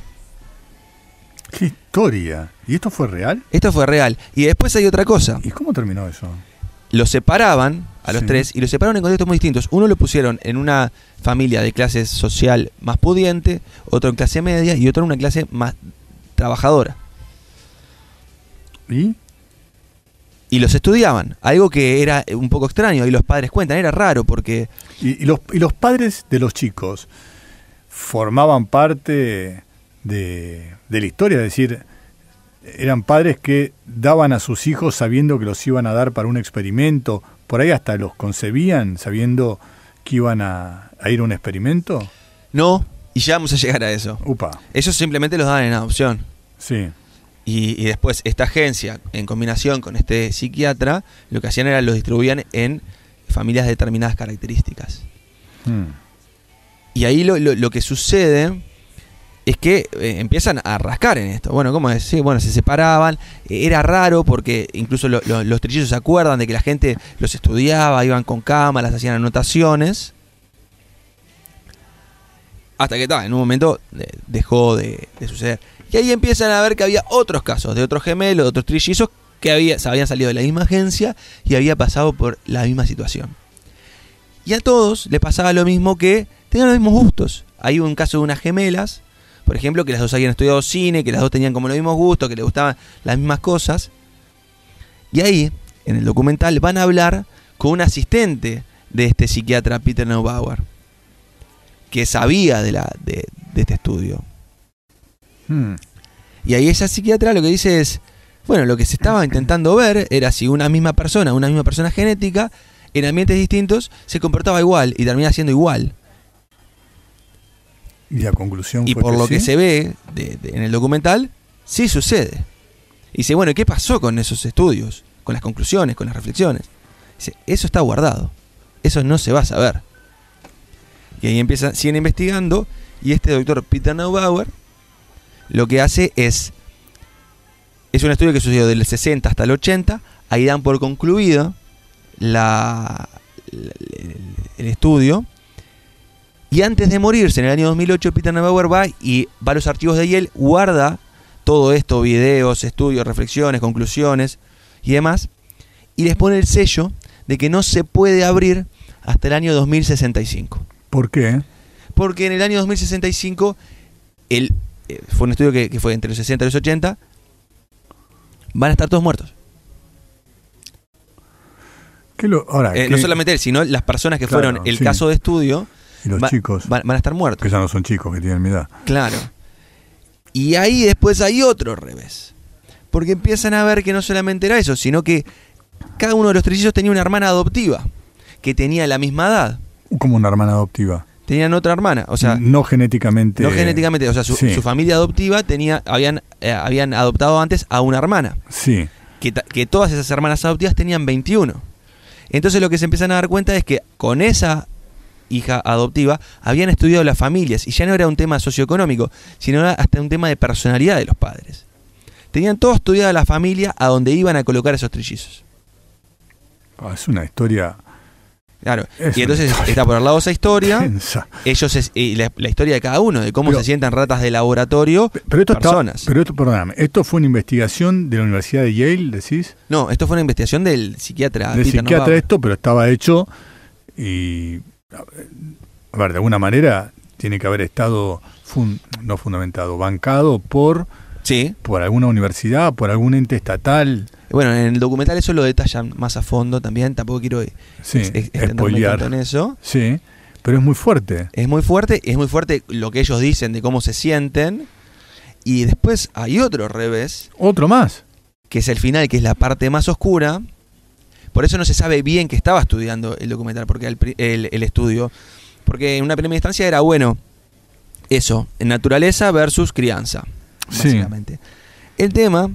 historia. ¿Y esto fue real? Esto fue real. Y después hay otra cosa. ¿Y cómo terminó eso? Los separaban a los tres y los separaron en contextos muy distintos. Uno lo pusieron en una familia de clase social más pudiente, otro en clase media y otro en una clase más trabajadora. ¿Y? y los estudiaban, algo que era un poco extraño y los padres cuentan, era raro porque... ¿Y, los, padres de los chicos formaban parte de, de, la historia? Es decir, eran padres que daban a sus hijos sabiendo que los iban a dar para un experimento, por ahí hasta los concebían sabiendo que iban a, ir a un experimento. No, y ya vamos a llegar a eso. Upa. Ellos simplemente los dan en adopción. Sí. Y, después esta agencia, en combinación con este psiquiatra, lo que hacían era los distribuían en familias de determinadas características. Hmm. Y ahí lo que sucede es que eh, empiezan a rascar en esto. Bueno, ¿cómo decir, bueno, se separaban, e, era raro porque incluso los trillizos se acuerdan de que la gente los estudiaba, iban con cámaras, hacían anotaciones. Hasta que tal, en un momento dejó de, suceder. Y ahí empiezan a ver que había otros casos de otros gemelos, de otros trillizos que se habían salido de la misma agencia y había pasado por la misma situación. Y a todos les pasaba lo mismo que tenían los mismos gustos. Hay un caso de unas gemelas por ejemplo, que las dos habían estudiado cine, que las dos tenían como los mismos gustos, que les gustaban las mismas cosas. Y ahí, en el documental, van a hablar con un asistente de este psiquiatra Peter Neubauer, que sabía de, la, de, este estudio. Hmm. Y ahí esa psiquiatra lo que dice es, bueno, lo que se estaba intentando ver era si una misma persona, una misma persona genética, en ambientes distintos, se comportaba igual y termina siendo igual. Y conclusión Y por lo que se ve en el documental, sí sucede. Y dice, bueno, ¿qué pasó con esos estudios? Con las conclusiones, con las reflexiones. Dice, eso está guardado. Eso no se va a saber. Y ahí empiezan, siguen investigando. Y este doctor Peter Neubauer lo que hace es. Es un estudio que sucedió del 60 hasta el 80. Ahí dan por concluido la, el estudio y antes de morirse, en el año 2008, Peter Neubauer va y va a los archivos de Yale, guarda todo esto, videos, estudios, reflexiones, conclusiones y demás, y les pone el sello de que no se puede abrir hasta el año 2065. ¿Por qué? Porque en el año 2065, el, eh, fue un estudio que, fue entre los 60 y los 80, van a estar todos muertos. Eh, no solamente él, sino las personas que fueron el caso de estudio y los chicos. Van, a estar muertos. Que ya no son chicos, que tienen mi edad. Claro. Y ahí después hay otro revés. Porque empiezan a ver que no solamente era eso, sino que cada uno de los trillizos tenía una hermana adoptiva, que tenía la misma edad. Como una hermana adoptiva. Tenían otra hermana, o sea... No genéticamente... No genéticamente, o sea, su, familia adoptiva tenía, habían, eh, habían adoptado antes a una hermana. Sí. Que, que todas esas hermanas adoptivas tenían 21. Entonces lo que se empiezan a dar cuenta es que con esa hija adoptiva, habían estudiado las familias y ya no era un tema socioeconómico, sino hasta un tema de personalidad de los padres. Tenían todo estudiada la familia a donde iban a colocar esos trillizos. Ah, es una historia. Claro, y entonces está por el lado esa historia. Ellos es, la, historia de cada uno, de cómo se sientan ratas de laboratorio, pero esto personas. pero esto, perdóname, ¿esto fue una investigación de la Universidad de Yale, decís? No, esto fue una investigación del psiquiatra. Del psiquiatra, esto, pero estaba hecho y a ver, de alguna manera tiene que haber estado no fundamentado, bancado por sí. por alguna universidad, por algún ente estatal. Bueno, en el documental eso lo detallan más a fondo también, tampoco quiero eh, sí, en eso. Sí, pero es muy fuerte. Es muy fuerte, es muy fuerte lo que ellos dicen de cómo se sienten. Y después hay otro revés. Otro más. Que es el final, que es la parte más oscura, por eso no se sabe bien que estaba estudiando el documental, porque el, estudio. Porque en una primera instancia era, bueno, eso, naturaleza versus crianza, básicamente. El tema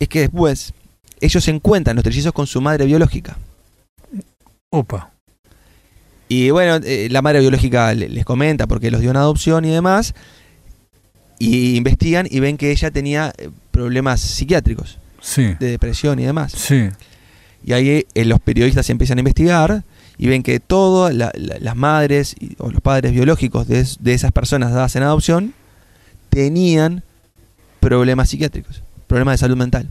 es que después ellos se encuentran, los hijos con su madre biológica. Opa. Y bueno, eh, la madre biológica les comenta porque los dio una adopción y demás. Y investigan y ven que ella tenía eh, problemas psiquiátricos. Sí. De depresión y demás. Sí. Y ahí eh, los periodistas empiezan a investigar y ven que todas las madres o los padres biológicos de, esas personas dadas en adopción tenían problemas psiquiátricos, problemas de salud mental.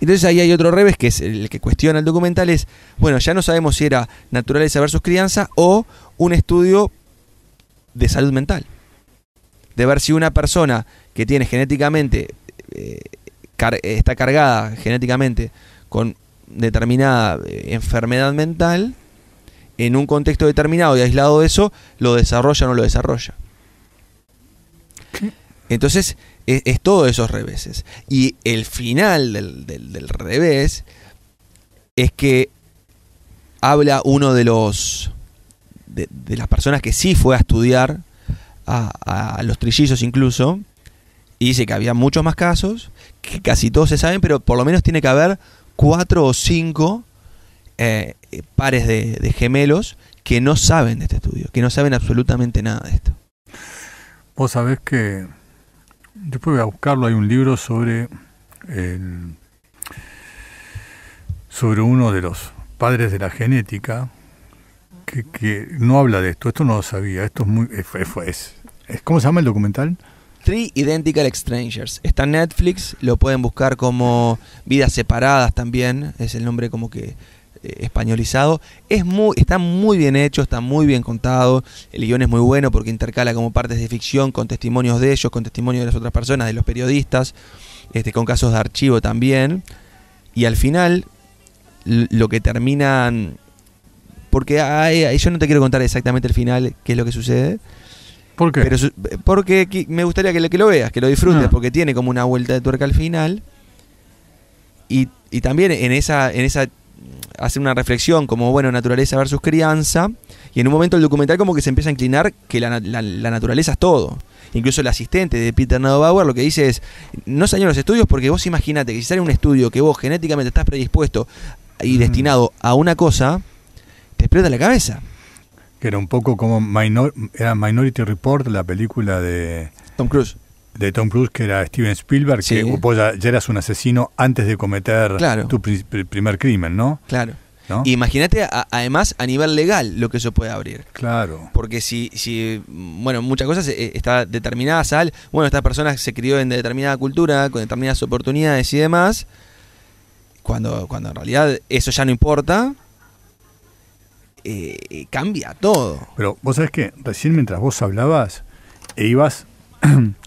Entonces ahí hay otro revés que es el que cuestiona el documental es, bueno, ya no sabemos si era naturaleza versus crianza o un estudio de salud mental. De ver si una persona que tiene genéticamente, eh, está cargada genéticamente con determinada eh, enfermedad mental, en un contexto determinado y aislado de eso, lo desarrolla o no lo desarrolla. Entonces, es, todo esos reveses. Y el final del, del, revés es que habla uno de los de, las personas que sí fue a estudiar a, a, los trillizos incluso y dice que había muchos más casos que casi todos se saben pero por lo menos tiene que haber cuatro o cinco eh, pares de, gemelos que no saben de este estudio, que no saben absolutamente nada de esto. Vos sabés que después voy a buscarlo, hay un libro sobre sobre uno de los padres de la genética que, no habla de esto, esto no lo sabía, esto es muy es, es ¿cómo se llama el documental? Three Identical Strangers. Está en Netflix, lo pueden buscar como Vidas Separadas también, es el nombre como que eh, españolizado. Es muy, está muy bien hecho, está muy bien contado, el guión es muy bueno porque intercala como partes de ficción con testimonios de ellos, con testimonios de las otras personas, de los periodistas, este, con casos de archivo también. Y al final, lo que terminan... Porque ah, eh, yo no te quiero contar exactamente el final, qué es lo que sucede, ¿Por qué? Pero porque me gustaría que, que, lo veas, que lo disfrutes, ah. porque tiene como una vuelta de tuerca al final. Y, y, también en esa, en esa hacer una reflexión como, bueno, naturaleza versus crianza. Y en un momento el documental como que se empieza a inclinar que la, naturaleza es todo. Incluso el asistente de Peter Bauer lo que dice es, no salió los estudios porque vos imaginate que si sale un estudio que vos genéticamente estás predispuesto y destinado a una cosa, te explota la cabeza que era un poco como minor, era Minority Report, la película de Tom Cruise. De Tom Cruise, que era Steven Spielberg, que ya, eras un asesino antes de cometer tu primer crimen, ¿no? Claro. Imagínate, además, a nivel legal, lo que eso puede abrir. Claro. Porque si, si bueno, muchas cosas eh, está determinadas al, bueno, esta persona se crió en determinada cultura, con determinadas oportunidades y demás, cuando, cuando en realidad eso ya no importa, eh, eh, cambia todo. Pero vos sabés que recién mientras vos hablabas e ibas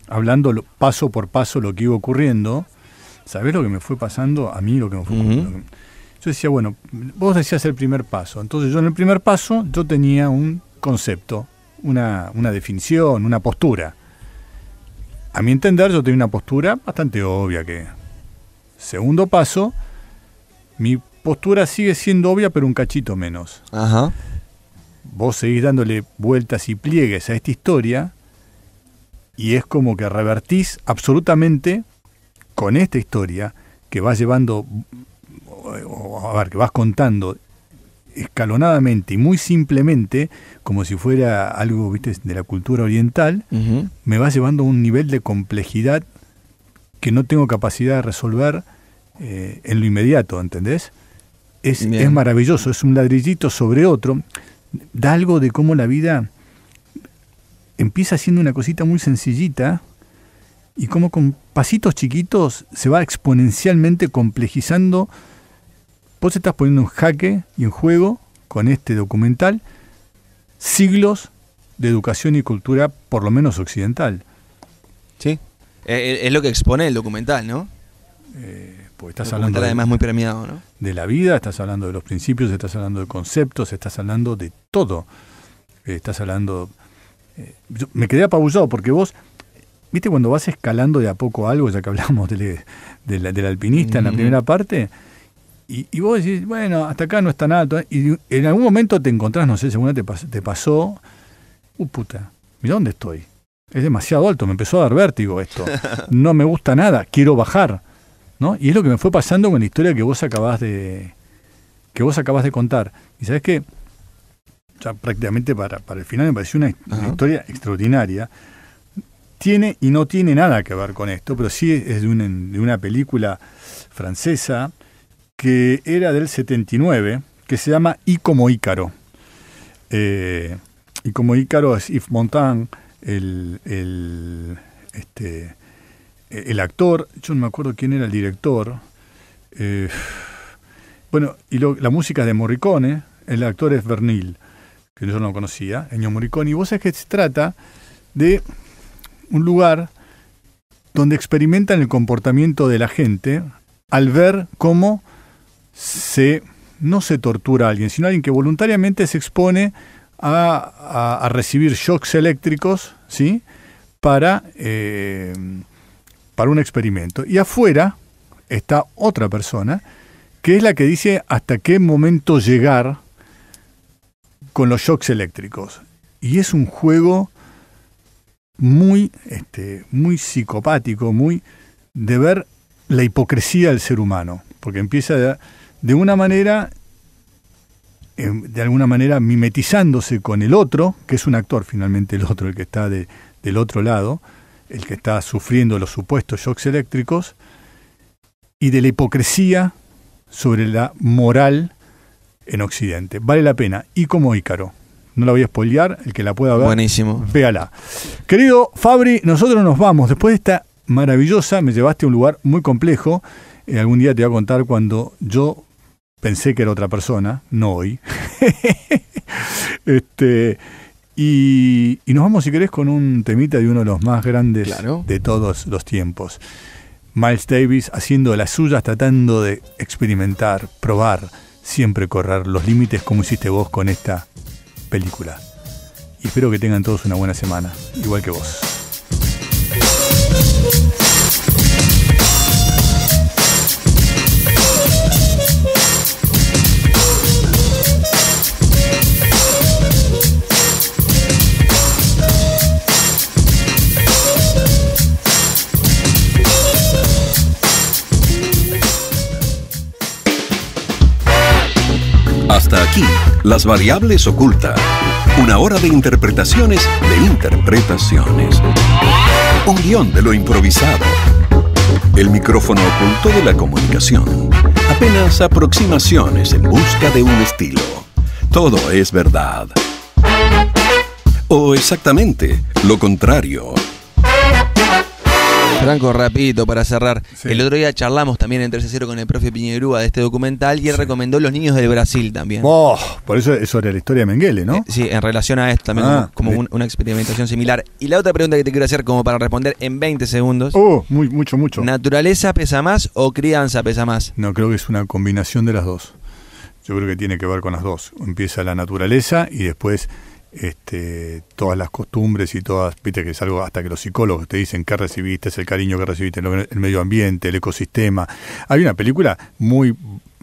hablando paso por paso lo que iba ocurriendo, ¿sabés lo que me fue pasando? A mí lo que me fue Yo decía, bueno, vos decías el primer paso. Entonces yo en el primer paso yo tenía un concepto, una, una definición, una postura. A mi entender yo tenía una postura bastante obvia que... Segundo paso, mi postura sigue siendo obvia, pero un cachito menos. Ajá. Vos seguís dándole vueltas y pliegues a esta historia y es como que revertís absolutamente con esta historia que vas llevando, a ver, que vas contando escalonadamente y muy simplemente, como si fuera algo ¿viste? de la cultura oriental, me va llevando a un nivel de complejidad que no tengo capacidad de resolver eh, en lo inmediato, ¿entendés? es, maravilloso, es un ladrillito sobre otro, da algo de cómo la vida empieza siendo una cosita muy sencillita y cómo con pasitos chiquitos se va exponencialmente complejizando. Vos estás poniendo un jaque y un juego con este documental siglos de educación y cultura, por lo menos occidental. Sí, es lo que expone el documental, ¿no? Eh, porque estás hablando. De, además muy premiado, ¿no? De la vida, estás hablando de los principios, estás hablando de conceptos, estás hablando de todo. Estás hablando. Eh, me quedé apabullado porque vos. ¿Viste cuando vas escalando de a poco algo, ya que hablamos del, alpinista en la primera parte? Y, vos decís, bueno, hasta acá no está nada. Y en algún momento te encontrás, no sé, según te, te pasó. Uh, puta, mira dónde estoy. Es demasiado alto, me empezó a dar vértigo esto. No me gusta nada, quiero bajar. ¿no? Y es lo que me fue pasando con la historia que vos acabás de, que vos acabas de contar. Y sabes que, prácticamente para, el final me pareció una, historia extraordinaria. Tiene y no tiene nada que ver con esto, pero sí es de una, película francesa que era del 79, que se llama Y como Ícaro. Eh, y como Ícaro es Yves Montand, el, el, este, eh, el actor, yo no me acuerdo quién era el director, eh, bueno, y la música de Morricone, el actor es Bernil, que yo no conocía, Ennio Morricone, y vos es que se trata de un lugar donde experimentan el comportamiento de la gente al ver cómo se, no se tortura a alguien, sino a alguien que voluntariamente se expone a, recibir shocks eléctricos, ¿sí? Para... Eh, para un experimento. Y afuera está otra persona que es la que dice hasta qué momento llegar con los shocks eléctricos. Y es un juego muy, este, muy psicopático, muy de ver la hipocresía del ser humano, porque empieza de, una manera, em, de alguna manera mimetizándose con el otro, que es un actor finalmente el otro, el que está del otro lado, el que está sufriendo los supuestos shocks eléctricos, y de la hipocresía sobre la moral en Occidente. Vale la pena. Y como Ícaro. No la voy a spoilear, el que la pueda ver. Buenísimo. Véala. Querido Fabri, nosotros nos vamos. Después de esta maravillosa, me llevaste a un lugar muy complejo. Eh, algún día te voy a contar cuando yo pensé que era otra persona, no hoy. este y, nos vamos, si querés, con un temita de uno de los más grandes de todos los tiempos. Miles Davis haciendo las suyas, tratando de experimentar, probar, siempre correr los límites como hiciste vos con esta película. Y espero que tengan todos una buena semana, igual que vos. Hasta aquí, las variables ocultas. Una hora de interpretaciones de interpretaciones. Un guión de lo improvisado. El micrófono oculto de la comunicación. Apenas aproximaciones en busca de un estilo. Todo es verdad. O exactamente lo contrario. Franco, rapidito para cerrar. El otro día charlamos también en 0 con el profe Piñerúa de este documental y él recomendó Los Niños del Brasil también. por eso es sobre la historia de Mengele, ¿no? Eh, sí, en relación a esto también como, ah, una experimentación similar. Y la otra pregunta que te quiero hacer como para responder en 20 segundos. Oh, muy, mucho, mucho. ¿Naturaleza pesa más o crianza pesa más? No, creo que es una combinación de las dos. Yo creo que tiene que ver con las dos. Empieza la naturaleza y después este, todas las costumbres y todas, viste que es hasta que los psicólogos te dicen qué recibiste, es el cariño que recibiste, el medio ambiente, el ecosistema. Hay una película muy eh,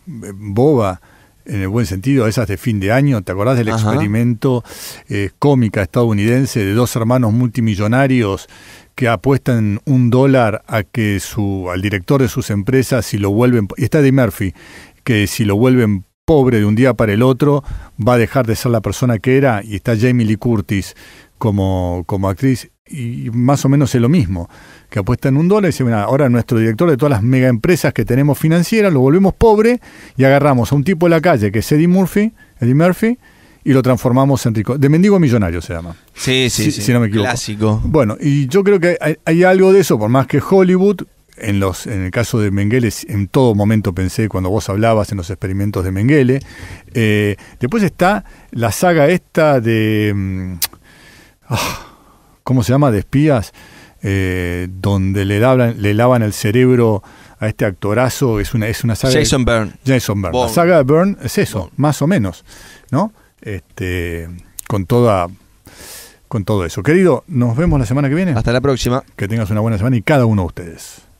boba, en el buen sentido, esas de fin de año, ¿te acordás del experimento eh, cómica estadounidense de dos hermanos multimillonarios que apuestan un dólar a que su, al director de sus empresas, si lo vuelven, y está de Murphy, que si lo vuelven pobre de un día para el otro va a dejar de ser la persona que era y está Jamie Lee Curtis como, como actriz y más o menos es lo mismo, que apuesta en un dólar y dice, ahora nuestro director de todas las mega empresas que tenemos financieras lo volvemos pobre y agarramos a un tipo de la calle que es Eddie Murphy, Eddie Murphy, y lo transformamos en rico. De mendigo millonario se llama. Sí, sí, sí. no me equivoco. Clásico. Bueno, y yo creo que hay, algo de eso, por más que Hollywood en, los, en el caso de Mengele, en todo momento pensé cuando vos hablabas en los experimentos de Mengele. Eh, después está la saga esta de... Mm, ah, ¿Cómo se llama? De espías, eh, donde le lavan, le lavan el cerebro a este actorazo. Es una, es una saga... Jason Byrne. Jason Byrne. La saga de Byrne es eso, más o menos, ¿no? Este, con toda con todo eso. Querido, nos vemos la semana que viene. Hasta la próxima. Que tengas una buena semana y cada uno de ustedes.